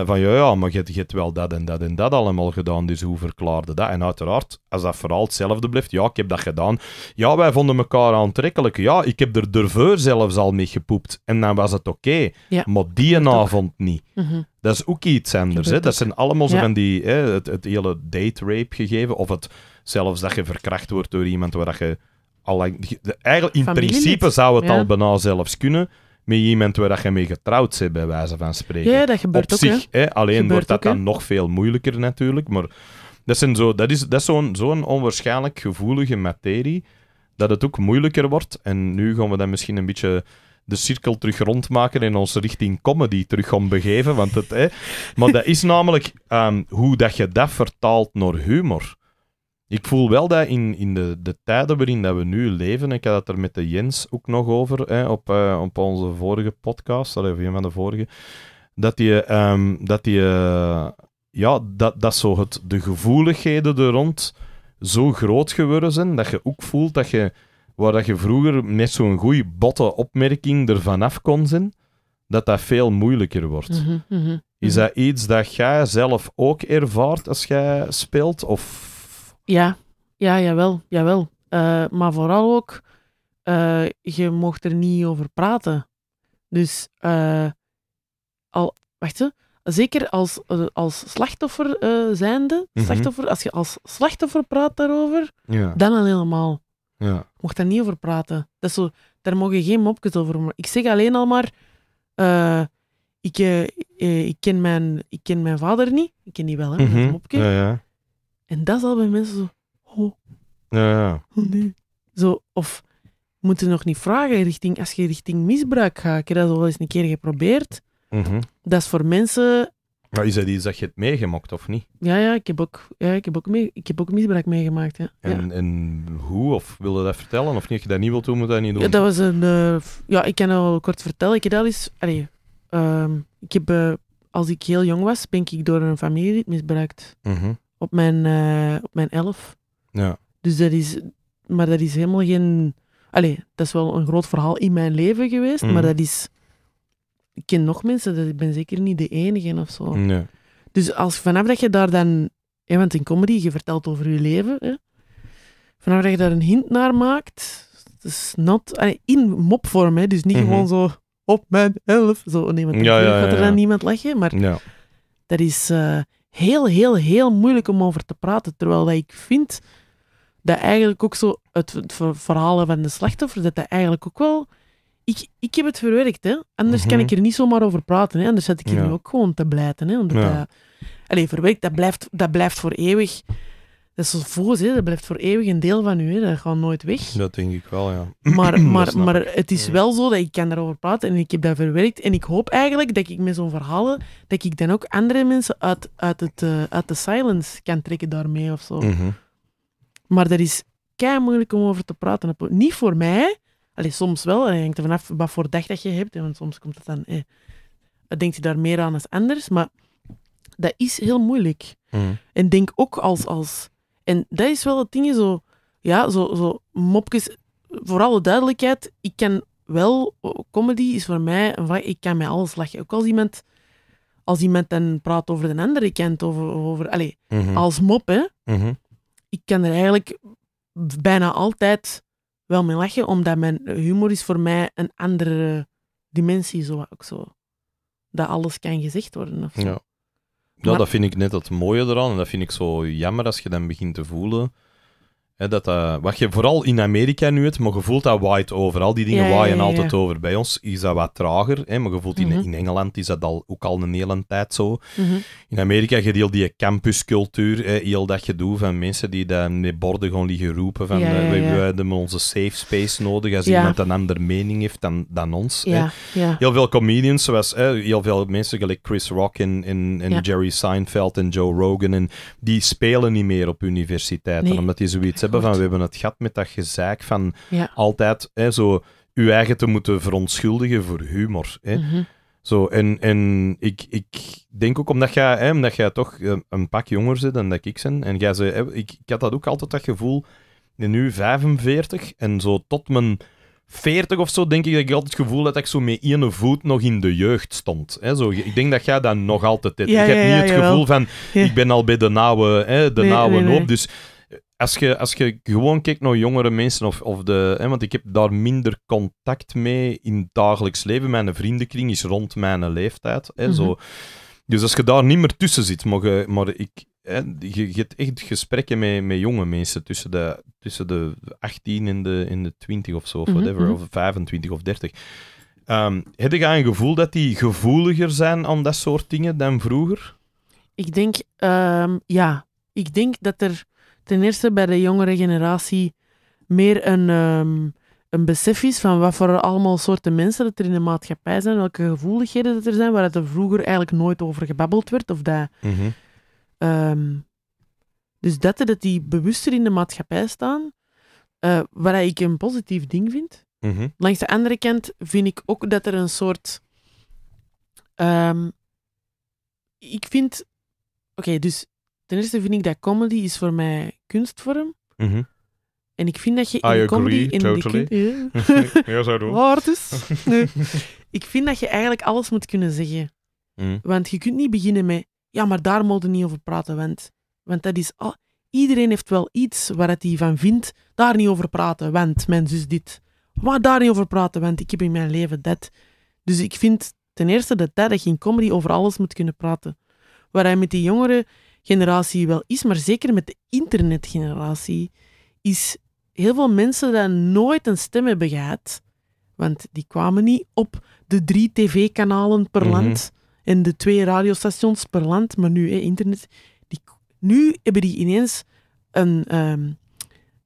van ja, ja, maar je, hebt wel dat en dat en dat allemaal gedaan, dus hoe verklaarde dat? En uiteraard, als dat vooral hetzelfde blijft, ja, ik heb dat gedaan. Ja, wij vonden elkaar aantrekkelijk. Ja, ik heb er durveur zelfs al mee gepoept. En dan was het oké. maar die avond niet. Mhm. Dat is ook iets anders. Hè? Dat zijn allemaal zo van die, hè, het, het, hele date rape gegeven. Of het zelfs dat je verkracht wordt door iemand waar dat je al Eigenlijk in principe zou het al bijna zelfs kunnen. Met iemand waar dat je mee getrouwd bent, bij wijze van spreken. Ja, dat gebeurt Op ook. Zich, hè? Alleen wordt dat dan nog veel moeilijker natuurlijk. Maar dat, zijn zo, dat is, dat is zo'n zo'n onwaarschijnlijk gevoelige materie. Dat het ook moeilijker wordt. En nu gaan we dat misschien een beetje de cirkel terug rondmaken en ons richting comedy terug gaan begeven. Want het, Maar dat is namelijk ehm, hoe dat je dat vertaalt naar humor. Ik voel wel dat in, in de, de tijden waarin dat we nu leven, ik had het er met de Jens ook nog over op, eh, op onze vorige podcast, of een van de vorige, dat je ehm, dat, die eh, ja, dat, dat zo het, de gevoeligheden er rond zo groot geworden zijn, dat je ook voelt dat je waar dat je vroeger met zo'n goede botte opmerking er vanaf kon zijn, dat dat veel moeilijker wordt. Mhm, mhm, mhm. Is dat iets dat jij zelf ook ervaart als jij speelt? Of... Ja, ja, jawel, jawel. Eh, maar vooral ook, eh, je mocht er niet over praten. Dus eh, al, wacht hè. Zeker als, als slachtoffer zijnde, slachtoffer, als je als slachtoffer praat daarover, dan al helemaal. Ja. mocht daar niet over praten. Dat zo, daar mogen geen mopjes over. Ik zeg alleen al maar, eh, ik, eh, eh, ik, ken mijn, ik ken mijn vader niet. Ik ken die wel, hè, mm -hmm. mopje. Ja, ja. En dat is al bij mensen zo, oh. Ja, oh, nee. Zo, of moeten nog niet vragen richting, als je richting misbruik gaat. Ik heb dat al eens een keer geprobeerd. Mhm. Dat is voor mensen maar is dat iets dat je het meegemaakt, of niet? Ja, ja, ik heb ook, ja, ik heb ook, ik heb ook misbruik meegemaakt. Ja. En, en hoe? Of wil je dat vertellen? Of niet? Als je dat niet wilt doen, moet je dat niet doen. Ja, dat was een... Eh, ja, ik kan al kort vertellen. Ik heb al eens... Allee, ehm, ik heb... Eh, als ik heel jong was, ben ik door een familie misbruikt. Mm Op, mijn, eh, op mijn elf. Ja. Dus dat is... Maar dat is helemaal geen... Allee, dat is wel een groot verhaal in mijn leven geweest, maar mhm. dat is ik ken nog mensen, dat dus ik ben zeker niet de enige of zo. Dus als vanaf dat je daar dan, hè, want in comedy, je vertelt over je leven, hè, vanaf dat je daar een hint naar maakt, dus not, in mopvorm, hè, dus niet mhm. gewoon zo op mijn elf, zo, nee, want gaat er dan niemand lachen, maar dat is eh, heel, heel, heel moeilijk om over te praten, terwijl dat ik vind dat eigenlijk ook zo het, het verhalen van de slachtoffer, dat dat eigenlijk ook wel ik, ik heb het verwerkt, hè. Anders kan mhm. ik er niet zomaar over praten, hè. Anders zat ik hier nu ook gewoon te blijten, hè. dat, alleen, verwerkt, dat blijft, dat blijft voor eeuwig. Dat is zoals voos, Dat blijft voor eeuwig een deel van u, hè. Dat gaat nooit weg. Dat denk ik wel, ja. Maar, maar, maar het is wel zo dat ik kan daarover praten en ik heb dat verwerkt. En ik hoop eigenlijk dat ik met zo'n verhalen, dat ik dan ook andere mensen uit, uit, het, eh, uit de silence kan trekken daarmee of zo. Mhm. Maar dat is kei moeilijk om over te praten. Niet voor mij, Allee, soms wel, Je hangt er vanaf wat voor dag dat je hebt, want soms komt het dan... Eh, denkt je daar meer aan als anders, maar dat is heel moeilijk. Mm. En denk ook als, als... En dat is wel het ding, zo... Ja, zo, zo mopjes... Voor alle duidelijkheid, ik kan wel... Comedy is voor mij... Ik kan met alles lachen. Ook als iemand... Als iemand dan praat over een andere kant, over... over allez, mhm. als mop, hè. Mhm. Ik kan er eigenlijk bijna altijd wel mee lachen, omdat mijn humor is voor mij een andere dimensie, zo ook zo. Dat alles kan gezegd worden. Of zo. Ja. ja, dat vind ik net het mooie eraan. En dat vind ik zo jammer als je dan begint te voelen dat, eh, wat je vooral in Amerika nu hebt, maar je voelt dat waait over. Al die dingen waaien altijd over. Bij ons is dat wat trager, hè, maar voelt in, mhm. in Engeland is dat al, ook al een hele tijd zo. Mhm. In Amerika heb je heel die campuscultuur, heel dat gedoe van mensen die daar met borden gewoon liggen roepen van eh, we, hebben onze safe space nodig. Als iemand een andere mening heeft dan, dan ons. Hè. Heel veel comedians, zoals hè, heel veel mensen gelijk Chris Rock en, en, en Jerry Seinfeld en Joe Rogan, en, die spelen niet meer op universiteiten, omdat die zoiets hebben van we hebben het gat met dat gezeik van altijd hè, zo uw eigen te moeten verontschuldigen voor humor. Hè. Mhm. Zo, en, en ik, ik denk ook omdat jij, hè, omdat jij toch eh, een pak jonger zit dan dat ik ben. En jij zei, ik, ik had dat ook altijd dat gevoel, nu 45 en zo tot mijn 40 of zo, denk ik dat ik altijd het gevoel had dat ik zo met ene voet nog in de jeugd stond. Hè? Zo, ik denk dat jij dat nog altijd hebt. je ik heb niet het gevoel van, ik ben al bij de nauwe, hè, de nauwe hoop. Dus als je, als je gewoon kijkt naar jongere mensen, of, of de, hè, want ik heb daar minder contact mee in het dagelijks leven. Mijn vriendenkring is rond mijn leeftijd. Hè, zo. Mhm. Dus als je daar niet meer tussen zit, maar, je, maar ik, hè, je, je, hebt echt gesprekken met, met jonge mensen tussen de, tussen de 18 en de, en de 20 of zo, of mhm, whatever, mhm. of 25 of 30. Um, ehm, heb je een gevoel dat die gevoeliger zijn aan dat soort dingen dan vroeger? Ik denk, ehm, ja. Ik denk dat er ten eerste bij de jongere generatie meer een, um, een besef is van wat voor allemaal soorten mensen dat er in de maatschappij zijn, welke gevoeligheden dat er zijn, waar het er vroeger eigenlijk nooit over gebabbeld werd. Of dat, mhm. ehm, dus dat, dat die bewuster in de maatschappij staan, eh, waar wat ik een positief ding vind. Mhm. Langs de andere kant vind ik ook dat er een soort... Ehm, ik vind... Oké, dus ten eerste vind ik dat comedy is voor mij kunstvorm. Mm En ik vind dat je in agree, comedy... in totally. de ja, zo doen. Ik vind dat je eigenlijk alles moet kunnen zeggen. Mhm. Want je kunt niet beginnen met... Ja, maar daar mogen we niet over praten, want... Want dat is... Al... Iedereen heeft wel iets waar het hij van vindt. Daar niet over praten, want mijn zus dit. Maar daar niet over praten, want ik heb in mijn leven dat. Dus ik vind ten eerste dat, dat je in comedy over alles moet kunnen praten. Waar hij met die jongeren generatie wel is, maar zeker met de internetgeneratie, is heel veel mensen dat nooit een stem hebben gehad, want die kwamen niet op de drie tv-kanalen per mhm. land en de twee radiostations per land, maar nu internet. Die, nu hebben die ineens een, ehm,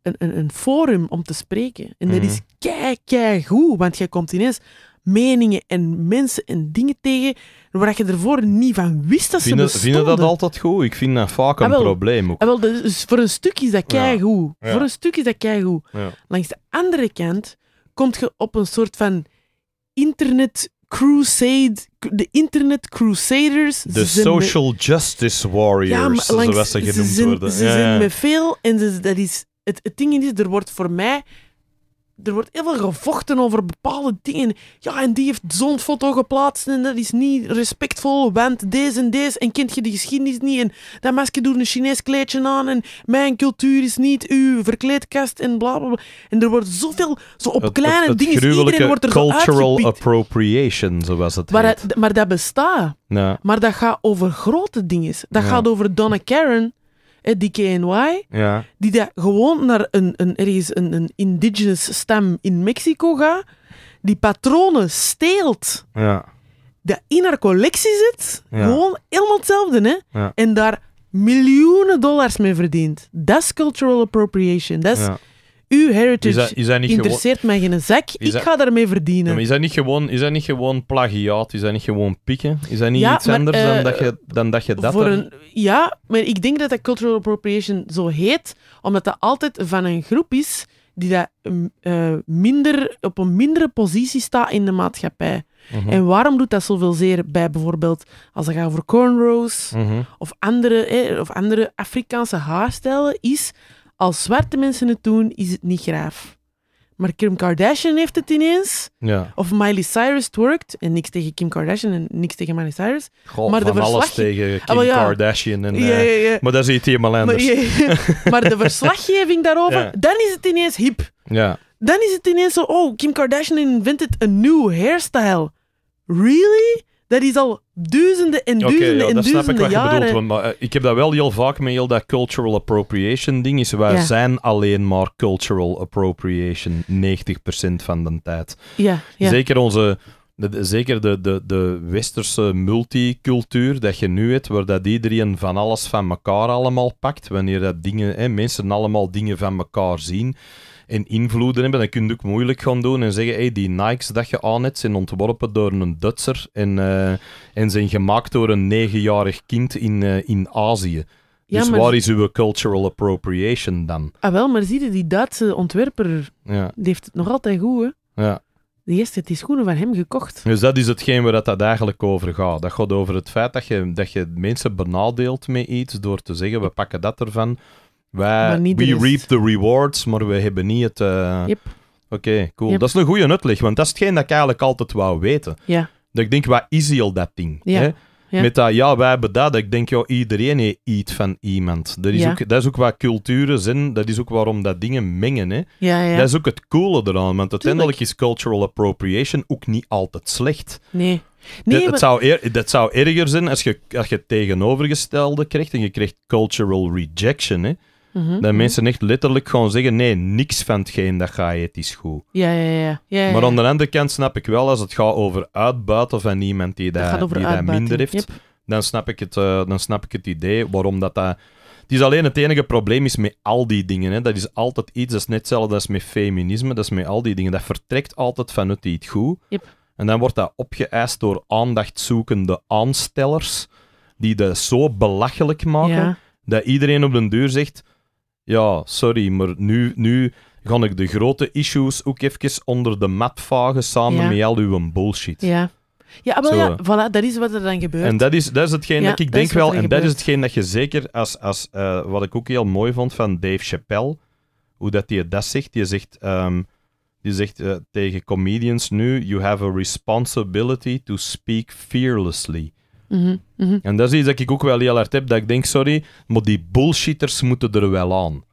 een, een, een, forum om te spreken. En dat mhm. is kijk, kei goed, want jij komt ineens meningen en mensen en dingen tegen waar je ervoor niet van wist dat ze vinden, bestonden. Vinden dat altijd goed? Ik vind dat vaak een ah, probleem ook. Ah, wel, dus, dus voor een stuk is dat keigoed. Voor een stuk is dat keigoed. Langs de andere kant kom je op een soort van internet crusade, de internet crusaders. De social justice warriors, zoals ze genoemd ze worden. Ze zijn met veel en dat is, het, het ding is, er wordt voor mij er wordt heel veel gevochten over bepaalde dingen. Ja, en die heeft zo'n foto geplaatst en dat is niet respectvol, want deze en deze, en kindje je de geschiedenis niet, en dat meisje doet een Chinees kleedje aan, en mijn cultuur is niet uw verkleedkast, en bla bla bla. En er wordt zoveel, zo op kleine het, het dingen, iedereen wordt er cultural zo appropriation, het maar Dat, maar dat bestaat. Ja. Maar dat gaat over grote dingen. Dat gaat over Donna Karen, die KNY, ja. die daar gewoon naar een, een, ergens een, een indigenous stem in Mexico gaat, die patronen steelt, ja. dat in haar collectie zit, gewoon helemaal hetzelfde, hè? En daar miljoenen dollars mee verdient. Dat is cultural appropriation. Dat is uw heritage is dat, is dat niet interesseert mij geen zak. Ik ga daarmee verdienen. maar is, dat niet gewoon, is dat niet gewoon plagiaat? Is dat niet gewoon pikken? Is dat niet iets anders dan, eh, dat je, dan dat je dat... ja, maar ik denk dat dat cultural appropriation zo heet, omdat dat altijd van een groep is die dat, mm, eh, minder, op een mindere positie staat in de maatschappij. Mhm. En waarom doet dat zoveel zeer bij bijvoorbeeld als het gaat over cornrows mhm. of, andere, of andere Afrikaanse haarstijlen? Is als zwarte mensen het doen, is het niet graaf. Maar Kim Kardashian heeft het ineens. Ja. Of Miley Cyrus twerkt. En niks tegen Kim Kardashian en niks tegen Miley Cyrus. God, maar de van alles tegen ah, Kim Kardashian. En, eh, Maar dat is iets helemaal anders. Maar, de verslaggeving daarover, dan is het ineens hip. Ja. Dan is het ineens zo, oh, Kim Kardashian invented a new hairstyle. Really? Dat is al duizenden en duizenden okay, ja, en dat snap ik wat Je bedoelt, eh, ik heb dat wel heel vaak met heel dat cultural appropriation ding. Is, wij zijn alleen maar cultural appropriation 90% van de tijd. Ja, Zeker onze zeker de, de, de westerse multicultuur dat je nu hebt, waar dat iedereen van alles van elkaar allemaal pakt, wanneer dat dingen, hè, mensen allemaal dingen van elkaar zien en invloeden hebben, dan kun je ook moeilijk gaan doen en zeggen, hey, die Nikes dat je aan hebt, zijn ontworpen door een Dutser en, eh, en zijn gemaakt door een negenjarig kind in, eh, in Azië. dus waar is uw cultural appropriation dan? Ah wel, maar zie je, die Duitse ontwerper, ja. heeft het nog altijd goed, hè? Ja die gast heeft die schoenen van hem gekocht. Dus dat is hetgeen waar dat eigenlijk over gaat. Dat gaat over het feit dat je, dat je mensen benadeelt met iets door te zeggen, we pakken dat ervan. Wij, we reap the rewards, maar we hebben niet het... Yep. Eh, Oké, cool. Dat is een goede uitleg, want dat is hetgeen dat ik eigenlijk altijd wou weten. Ja. Dat ik denk, wat is al dat ding? Hè? Ja. Met dat, ja, wij hebben dat. Ik denk, ja, iedereen heeft van iemand. Dat is, ook, dat is ook wat culturen zijn. Dat is ook waarom dat dingen mengen. Hè. dat is ook het coole eraan. Want uiteindelijk is cultural appropriation ook niet altijd slecht. Nee. Nee, dat, het zou dat zou erger zijn als je, als je het tegenovergestelde krijgt en je krijgt cultural rejection. Hè. Mhm. Dat mhm. mensen echt letterlijk gewoon zeggen: nee, niks van hetgeen dat ga je, het is goed. Ja, ja, ja. ja, maar aan de andere kant snap ik wel, als het gaat over uitbuiten van iemand die dat, die minder heeft, dan, snap ik het, eh, dan snap ik het idee waarom dat. dat het is alleen het enige probleem is met al die dingen. Hè. Dat is altijd iets, dat is net hetzelfde als met feminisme, dat is met al die dingen. Dat vertrekt altijd vanuit iets het goed. Yep. En dan wordt dat opgeëist door aandachtzoekende aanstellers, die dat zo belachelijk maken, dat iedereen op den duur zegt, ja, sorry, maar nu, nu ga ik de grote issues ook even onder de mat vagen samen met al uw bullshit. Ja. Ja, maar ja, eh. voilà, dat is wat er dan gebeurt. En dat is, dat is hetgeen ja, dat ik denk wel, en dat is hetgeen dat je zeker, als, als, eh, wat ik ook heel mooi vond van Dave Chappelle, hoe dat hij dat zegt. Die zegt, ehm, die zegt eh, tegen comedians nu, you have a responsibility to speak fearlessly. Mhm, mhm. En dat is iets dat ik ook wel heel hard heb, dat ik denk, sorry, maar die bullshitters moeten er wel aan.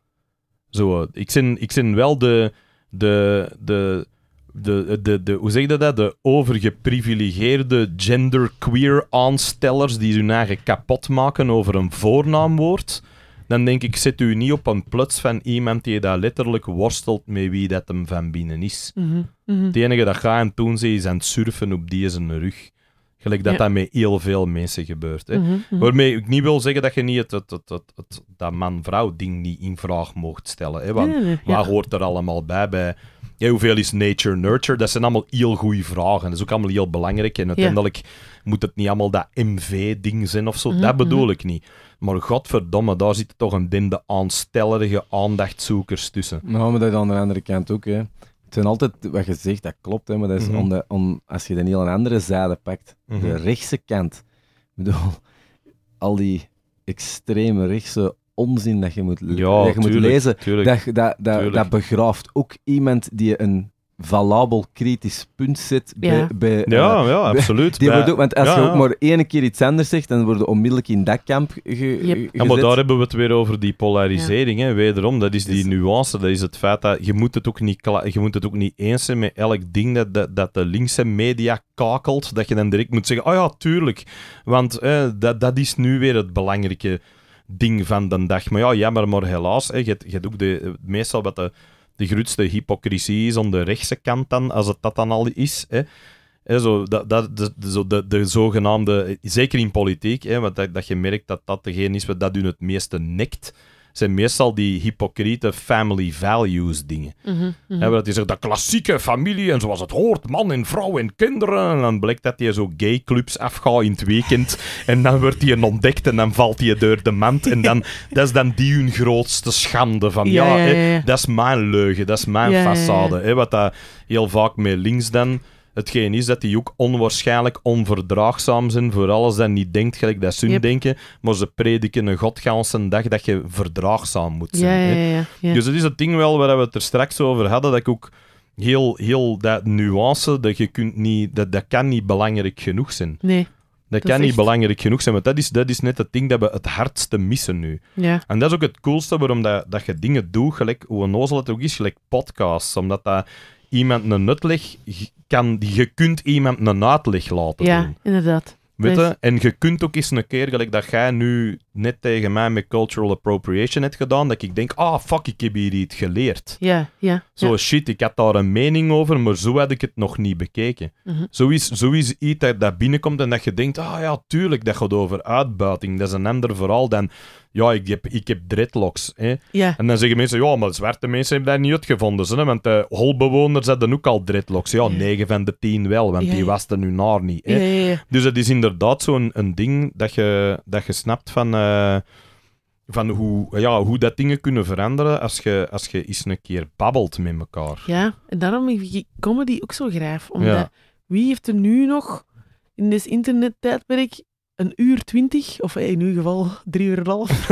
Zo, ik zin, ik zin wel de, de, de, de, de, de, hoe zeg je dat? De overgeprivilegeerde genderqueer aanstellers die hun eigen kapot maken over een voornaamwoord. Dan denk ik, zet u niet op een plots van iemand die daar letterlijk worstelt met wie dat hem van binnen is. Mm Het enige dat ga hem doen, is aan het surfen op die zijn rug. Gelijk dat ja. dat met heel veel mensen gebeurt. Hè. Mhm, mhm. Waarmee ik niet wil zeggen dat je niet het, het, het, dat man-vrouw ding niet in vraag mocht stellen. Hè. Want ja. hoort er allemaal bij? bij hoeveel is nature, nurture? Dat zijn allemaal heel goede vragen. Dat is ook allemaal heel belangrijk. En uiteindelijk moet het niet allemaal dat MV-ding zijn of zo. Mhm, dat bedoel ik niet. Maar godverdomme, daar zit toch een dinde aanstellerige aandachtzoekers tussen. Nou, maar dat aan de andere kant ook. Hè. Het zijn altijd wat je zegt, dat klopt, hè, maar dat is mhm. om de, om, als je de heel andere zijde pakt, de mhm. rechtse kant. Ik bedoel, al die extreme rechtse onzin dat je moet, dat je moet lezen, dat, dat, dat, dat begraaft ook iemand die een valabel kritisch punt zit bij... bij ja, eh, ja, absoluut. Die ook, want als je ook maar ene keer iets anders zegt, dan worden onmiddellijk in dat kamp ge, Ja, maar daar hebben we het weer over die polarisering. Hè. Wederom, dat is die dus- nuance. Dat is het feit dat je moet het ook niet, je moet het ook niet eens zijn met elk ding dat, dat, de linkse media kakelt. Dat je dan direct moet zeggen, oh ja, tuurlijk. Want dat, dat is nu weer het belangrijke ding van de dag. Maar ja, jammer, maar helaas. Hè, je, hebt, je ook de, meestal wat de de grootste hypocrisie is aan de rechtse kant dan, als het dat dan al is. Hè. Hè, zo, dat, dat, de, de, de, de, zogenaamde, zeker in politiek, hè, want dat, dat je merkt dat dat degene is wat dat hun het meeste nekt zijn meestal die hypocriete family values dingen. Mm -hmm, dat is de klassieke familie en zoals het hoort, man en vrouw en kinderen. En dan blijkt dat hij zo gay clubs afgaat in het weekend. en dan wordt hij ontdekt en dan valt hij door de mand. En dan, dat is dan die hun grootste schande. Van ja, Hè, dat is mijn leugen, dat is mijn façade. Hè, wat dat heel vaak met links dan Hetgeen is dat die ook onwaarschijnlijk onverdraagzaam zijn voor alles dat niet denkt gelijk dat ze yep. denken. Maar ze prediken een godganse dag dat je verdraagzaam moet zijn. Ja, ja, dus dat is het ding wel waar we het er straks over hadden, dat ik ook heel, heel dat nuance, dat, je kunt niet, dat, dat kan niet belangrijk genoeg zijn. Nee. Dat, kan niet belangrijk genoeg zijn, want dat is, dat is net het ding dat we het hardste missen nu. Ja. En dat is ook het coolste waarom dat, dat je dingen doet, gelijk hoe een ozel het ook is, gelijk podcasts. Omdat dat iemand een nuttig kan, je kunt iemand een uitleg laten ja, doen. Ja, inderdaad. Weet je? En je kunt ook eens een keer, gelijk dat jij nu net tegen mij met cultural appropriation hebt gedaan, dat ik denk, ah, fuck, ik heb hier iets geleerd. Ja, ja. zo, shit, ik had daar een mening over, maar zo had ik het nog niet bekeken. Mhm. zo, is, zo is iets dat, binnenkomt en dat je denkt, ah ja, tuurlijk, dat gaat over uitbuiting. Dat is een ander vooral dan, ja, ik heb, ik heb dreadlocks. Hè. En dan zeggen mensen, ja, maar zwarte mensen hebben daar niet uitgevonden, hè, want de eh, holbewoners hadden ook al dreadlocks. Ja, 9 van de 10 wel, want die wasten nu naar niet. Dus het is inderdaad zo'n een, ding dat je, dat je snapt van... Eh, eh, van hoe, ja, hoe dat dingen kunnen veranderen als je, als je eens een keer babbelt met elkaar. Ja, en daarom komen ik comedy ook zo graaf. Omdat ja. wie heeft er nu nog in dit internettijdperk een uur twintig, of eh, in uw geval drie uur en half.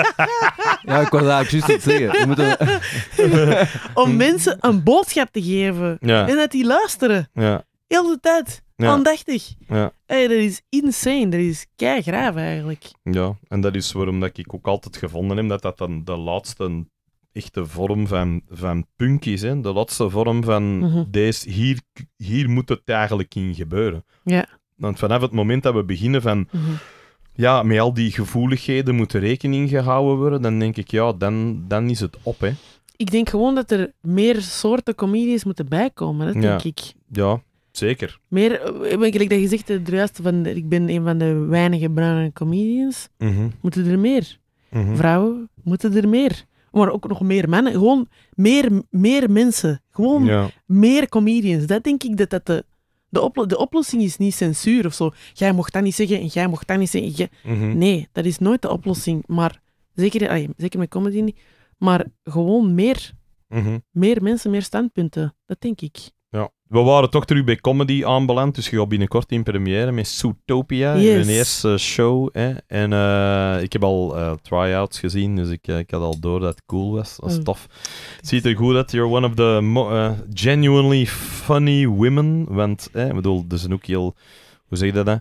ja, ik was daar juist aan het zeggen. Om mensen een boodschap te geven en dat die luisteren. Ja. Heel de tijd. Ja. Aandachtig. Ja. Hey, dat is insane. Dat is keigraaf eigenlijk. Ja, en dat is waarom dat ik ook altijd gevonden heb dat dat dan de laatste echte vorm van, van punk is. Hè? De laatste vorm van mhm. deze, hier, hier moet het eigenlijk in gebeuren. Ja. Want vanaf het moment dat we beginnen van... Mhm. Ja, met al die gevoeligheden moet rekening gehouden worden. Dan denk ik, ja, dan, dan is het op, hè. Ik denk gewoon dat er meer soorten comedies moeten bijkomen, dat denk ik. Ja, Zeker. Meer, eh, ik heb dat gezegd, eh, de juiste van, ik ben een van de weinige bruine comedians. Mhm. Moeten er meer? Mhm. Vrouwen moeten er meer. Maar ook nog meer mannen. Gewoon meer, meer mensen. Gewoon meer comedians. Dat denk ik dat dat de, de, de oplossing is niet censuur of zo. Jij mocht dat niet zeggen en jij mocht dat niet zeggen. Mhm. Nee, dat is nooit de oplossing. Maar zeker, zeker met comedy niet. Maar gewoon meer. Mm Meer mensen, meer standpunten. Dat denk ik. We waren toch terug bij comedy aanbeland, dus je gaat binnenkort in première met Zootopia, yes. mijn eerste show. Hè. En eh, ik heb al uh, try-outs gezien, dus ik, eh, ik had al door dat het cool was. Dat is mm. tof. Het ziet er goed uit. You're one of the uh, genuinely funny women, want, hè, ik bedoel, er zijn ook heel, hoe zeg je dat hè?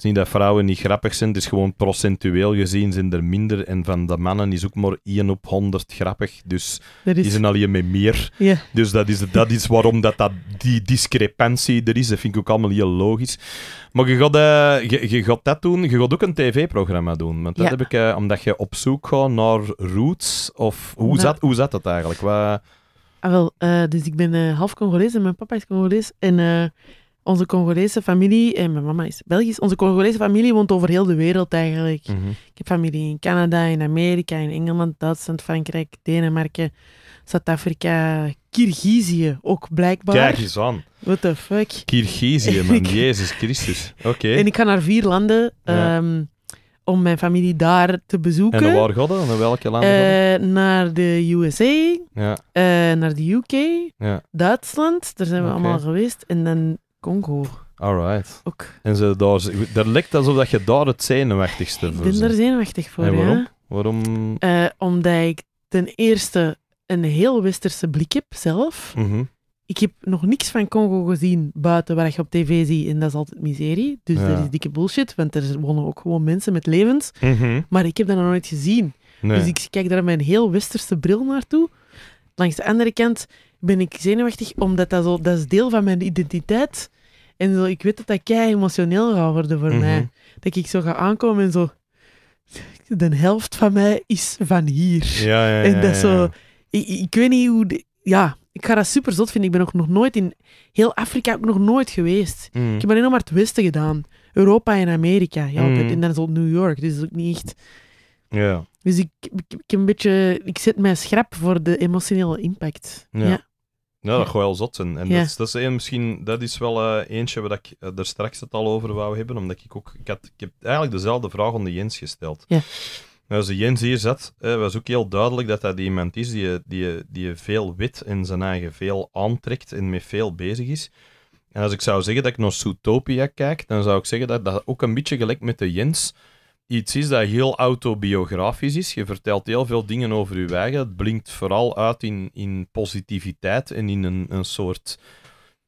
Het is niet dat vrouwen niet grappig zijn, het is dus gewoon procentueel gezien zijn er minder. En van de mannen is ook maar 1 op 100 grappig. Dus die zijn alleen met meer. Dus dat is, dat is waarom dat, dat, die discrepantie er is. Dat vind ik ook allemaal heel logisch. Maar je gaat, eh, je, je dat doen, je gaat ook een tv-programma doen. Want dat heb ik, eh, omdat je op zoek gaat naar roots. Of hoe, zat, hoe zat dat eigenlijk? Wat... Ah, wel, eh, dus ik ben half Congolees en mijn papa is Congolees. En onze Congolese familie, en eh, mijn mama is Belgisch, onze Congolese familie woont over heel de wereld eigenlijk. Mhm. Ik heb familie in Canada, in Amerika, in Engeland, Duitsland, Frankrijk, Denemarken, Zuid-Afrika, Kirgizië ook blijkbaar. Kijk eens aan. What the fuck. Kirgizië, man. Jezus Christus. Oké. En ik ga naar vier landen ehm, om mijn familie daar te bezoeken. En waar godden? Naar welke landen? Eh, naar de USA, ja. Eh, naar de UK, ja. Duitsland. Daar zijn we allemaal geweest. En dan Congo. Alright. Ook. En ze daar, dat lijkt alsof dat je daar het zenuwachtigste voor bent. Ik ben daar zenuwachtig voor, en waarom? ja. Waarom? Uh, omdat ik ten eerste een heel westerse blik heb zelf. Mm Ik heb nog niks van Congo gezien buiten waar je op tv ziet en dat is altijd miserie. Dus dat is dikke bullshit, want er wonen ook gewoon mensen met levens. Mm Maar ik heb dat nog nooit gezien. Nee. Dus ik kijk daar met een heel westerse bril naartoe. Langs de andere kant ben ik zenuwachtig, omdat dat, zo, dat is deel van mijn identiteit. En zo, ik weet dat dat kei emotioneel gaat worden voor mhm. mij. Dat ik zo ga aankomen en zo... De helft van mij is van hier. Ja, ja, ja, en dat zo... Ik, ik, weet niet hoe... ja, ik ga dat super zot vinden. Ik ben ook nog nooit in heel Afrika ook nog nooit geweest. Mhm. Ik heb alleen nog maar het Westen gedaan. Europa en Amerika. Ja, mm. En dan is New York. Dus dat is ook niet echt. Ja. Dus ik, ik, een beetje, ik zet mij schrap voor de emotionele impact. ja. Ja, dat gewoon wel zot En dat, is, dat, is een, eh, misschien, dat is wel eh, eentje waar ik er eh, straks het al over wou hebben, omdat ik ook... Ik, had, ik heb eigenlijk dezelfde vraag aan de Jens gesteld. Ja. Als de Jens hier zat, was ook heel duidelijk dat dat iemand is die, die, die veel wit en zijn eigen veel aantrekt en met veel bezig is. En als ik zou zeggen dat ik naar Zootopia kijk, dan zou ik zeggen dat dat ook een beetje gelijk met de Jens iets is dat heel autobiografisch is. Je vertelt heel veel dingen over je eigen. Het blinkt vooral uit in, in positiviteit en in een, een soort...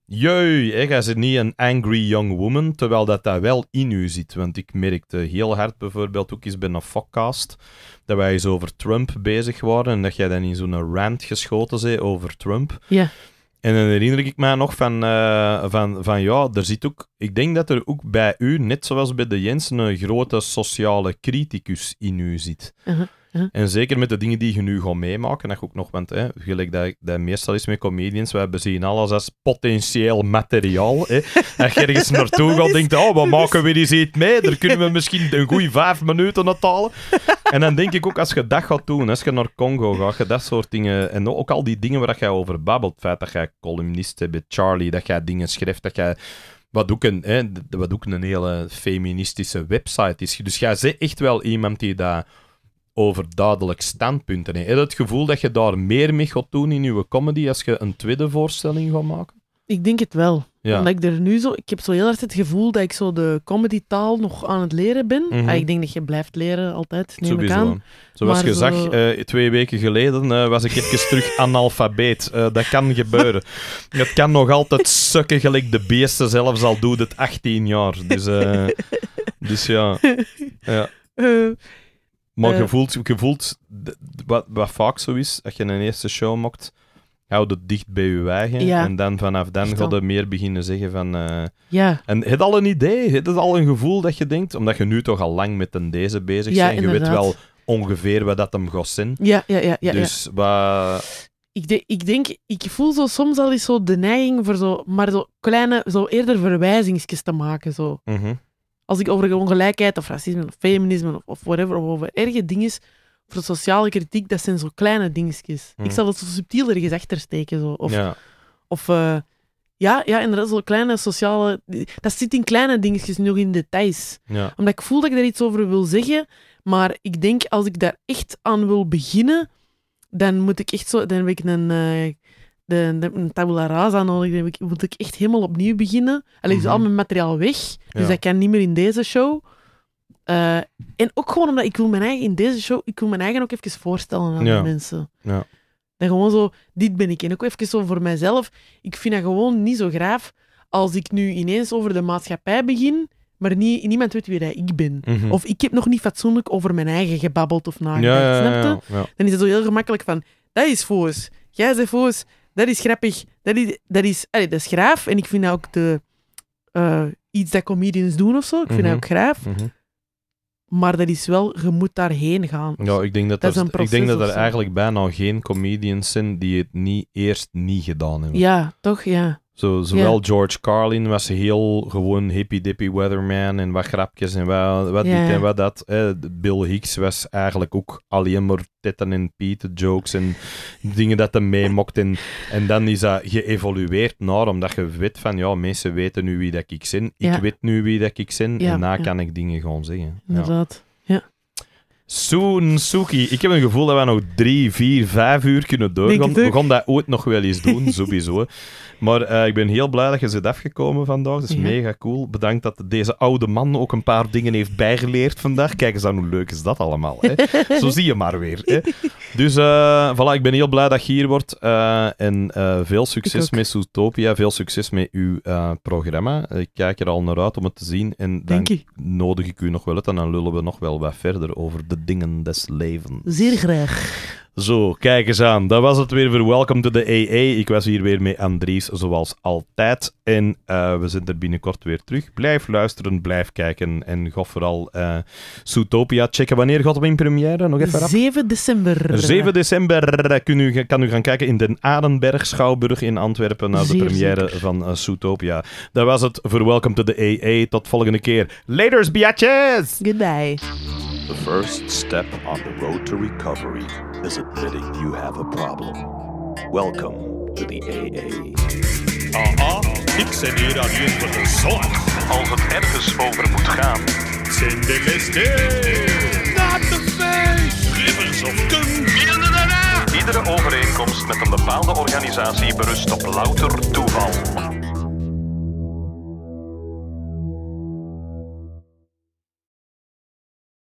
Jeu, Hij is er niet een angry young woman, terwijl dat, dat wel in u zit. Want ik merkte heel hard bijvoorbeeld ook eens bij een podcast dat wij eens over Trump bezig waren en dat jij dan in zo'n rant geschoten bent over Trump. Ja. En dan herinner ik mij nog van, uh, van, van ja, er zit ook, ik denk dat er ook bij u, net zoals bij de Jensen, een grote sociale criticus in u zit. Mhm. En zeker met de dingen die je nu gaat meemaken, dat je ook nog bent, hè, gelijk dat, dat meestal is met comedians, we zien alles als potentieel materiaal. Hè. Als je ergens naartoe gaat, denkt oh, we maken weer eens iets mee, daar kunnen we misschien een goede vijf minuten uit En dan denk ik ook, als je dat gaat doen, als je naar Congo gaat, je dat soort dingen, en ook al die dingen waar jij over babbelt, het feit dat jij columnist bent, Charlie, dat jij dingen schrijft, dat jij... Wat ook, een, hè, wat ook een hele feministische website is. Dus jij zit echt wel iemand die dat over duidelijk standpunten. Heb je het gevoel dat je daar meer mee gaat doen in je comedy als je een tweede voorstelling gaat maken? Ik denk het wel. Ja. ik er nu zo... Ik heb zo heel hard het gevoel dat ik zo de taal nog aan het leren ben. Mhm. Ah, ik denk dat je blijft leren, altijd, neem Sowieso. ik aan. Zoals je zag, eh, twee weken geleden eh, was ik even terug analfabeet. Eh, dat kan gebeuren. het kan nog altijd sukken, gelijk de beesten zelfs al doet het 18 jaar. Dus, dus ja. ja. Maar je eh. voelt, je voelt wat, wat vaak zo is, dat je een eerste show maakt, houd het dicht bij je eigen. En dan vanaf dan ga je meer beginnen zeggen van... Uh, ja. En het al een idee, het is al een gevoel dat je denkt, omdat je nu toch al lang met een deze bezig ja, bent. Je weet wel ongeveer wat dat hem gaat zijn. Ja, ja, ja. ja dus wat... Ik, ik denk, ik voel zo soms al eens zo de neiging voor zo, maar zo kleine, zo eerder verwijzingsjes te maken. Zo. Mhm. Als ik over ongelijkheid of racisme of feminisme of, of whatever, of over erge dingen, voor sociale kritiek, dat zijn zo kleine dingetjes. Ik mm. zal het zo subtiel ergens achter steken. Zo. Of, ja. of uh, ja, ja, inderdaad, zo kleine sociale. Dat zit in kleine dingetjes, nog in details. Omdat ik voel dat ik daar iets over wil zeggen, maar ik denk als ik daar echt aan wil beginnen, dan moet ik echt zo. Dan heb ik een. Eh, de, de, een tabula rasa nodig. Dan moet ik echt helemaal opnieuw beginnen. Alleen is mhm. al mijn materiaal weg. Dus ik kan niet meer in deze show. Eh, en ook gewoon omdat ik wil mijn eigen in deze show, ik wil mijn eigen ook even voorstellen aan ja. de mensen. Ja. gewoon zo, dit ben ik. En ook even zo voor mijzelf. Ik vind dat gewoon niet zo graaf als ik nu ineens over de maatschappij begin, maar niemand weet wie dat ik ben. Mhm. Of ik heb nog niet fatsoenlijk over mijn eigen gebabbeld of nagedacht. Ja, Dan is het zo heel gemakkelijk van, dat is Foos, jij voor Foos, dat is grappig. Dat is, dat is, allee, dat is graaf. En ik vind dat ook de, eh, iets dat comedians doen of zo. Ik vind dat mhm. ook graaf. Mhm. Maar dat is wel, je moet daarheen gaan. Ja, ik denk dat, dat er, ik denk dat er eigenlijk bijna geen comedians zijn die het niet eerst niet gedaan hebben. Ja, toch? Ja. Zo, zowel George Carlin was heel gewoon hippie-dippy weatherman en wat grapjes en wat, wat dit en wat dat. Bill Hicks was eigenlijk ook alleen maar titten en pieten jokes en dingen dat hem meemokt. En, en dan is dat geëvolueerd naar, omdat je weet van, ja, mensen weten nu wie dat ik zin. Ik weet nu wie dat ik zin en na kan ik dingen gewoon zeggen. Inderdaad. Ja. Soensuki. Ik heb een gevoel dat we nog drie, vier, vijf uur kunnen doorgaan. We gaan dat ooit nog wel eens doen, sowieso. Maar eh, ik ben heel blij dat je zit afgekomen vandaag. Dat is mega cool. Bedankt dat deze oude man ook een paar dingen heeft bijgeleerd vandaag. Kijk eens aan hoe leuk is dat allemaal. Hè? Zo zie je maar weer. Hè? Dus uh, voilà, ik ben heel blij dat je hier wordt. Eh, en veel succes met Soetopia, Veel succes met uw programma. Ik kijk er al naar uit om het te zien. En dan nodig ik u nog wel uit. En dan lullen we nog wel wat verder over de dingen des levens. Zeer graag. Zo, kijk eens aan. Dat was het weer voor Welcome to the AA. Ik was hier weer met Andries, zoals altijd. En eh, we zijn er binnenkort weer terug. Blijf luisteren, blijf kijken. En ga vooral uh, checken. Wanneer gaat het in première? Nog even rap. 7 december. 7 december eh, kun u, kan u gaan kijken in Den Adenberg, Schouwburg in Antwerpen. Naar de première van uh, Dat was het voor Welcome to the AA. Tot volgende keer. Laters, biatjes! Goodbye. The first step on the road to recovery is admitting you have a problem. Welcome to the AA. Aha, ik ben hier aan je voor de zorg. Als het ergens over moet gaan. Zijn de beste. Not the face. Rivers of Iedere overeenkomst met een bepaalde organisatie berust op louter toeval.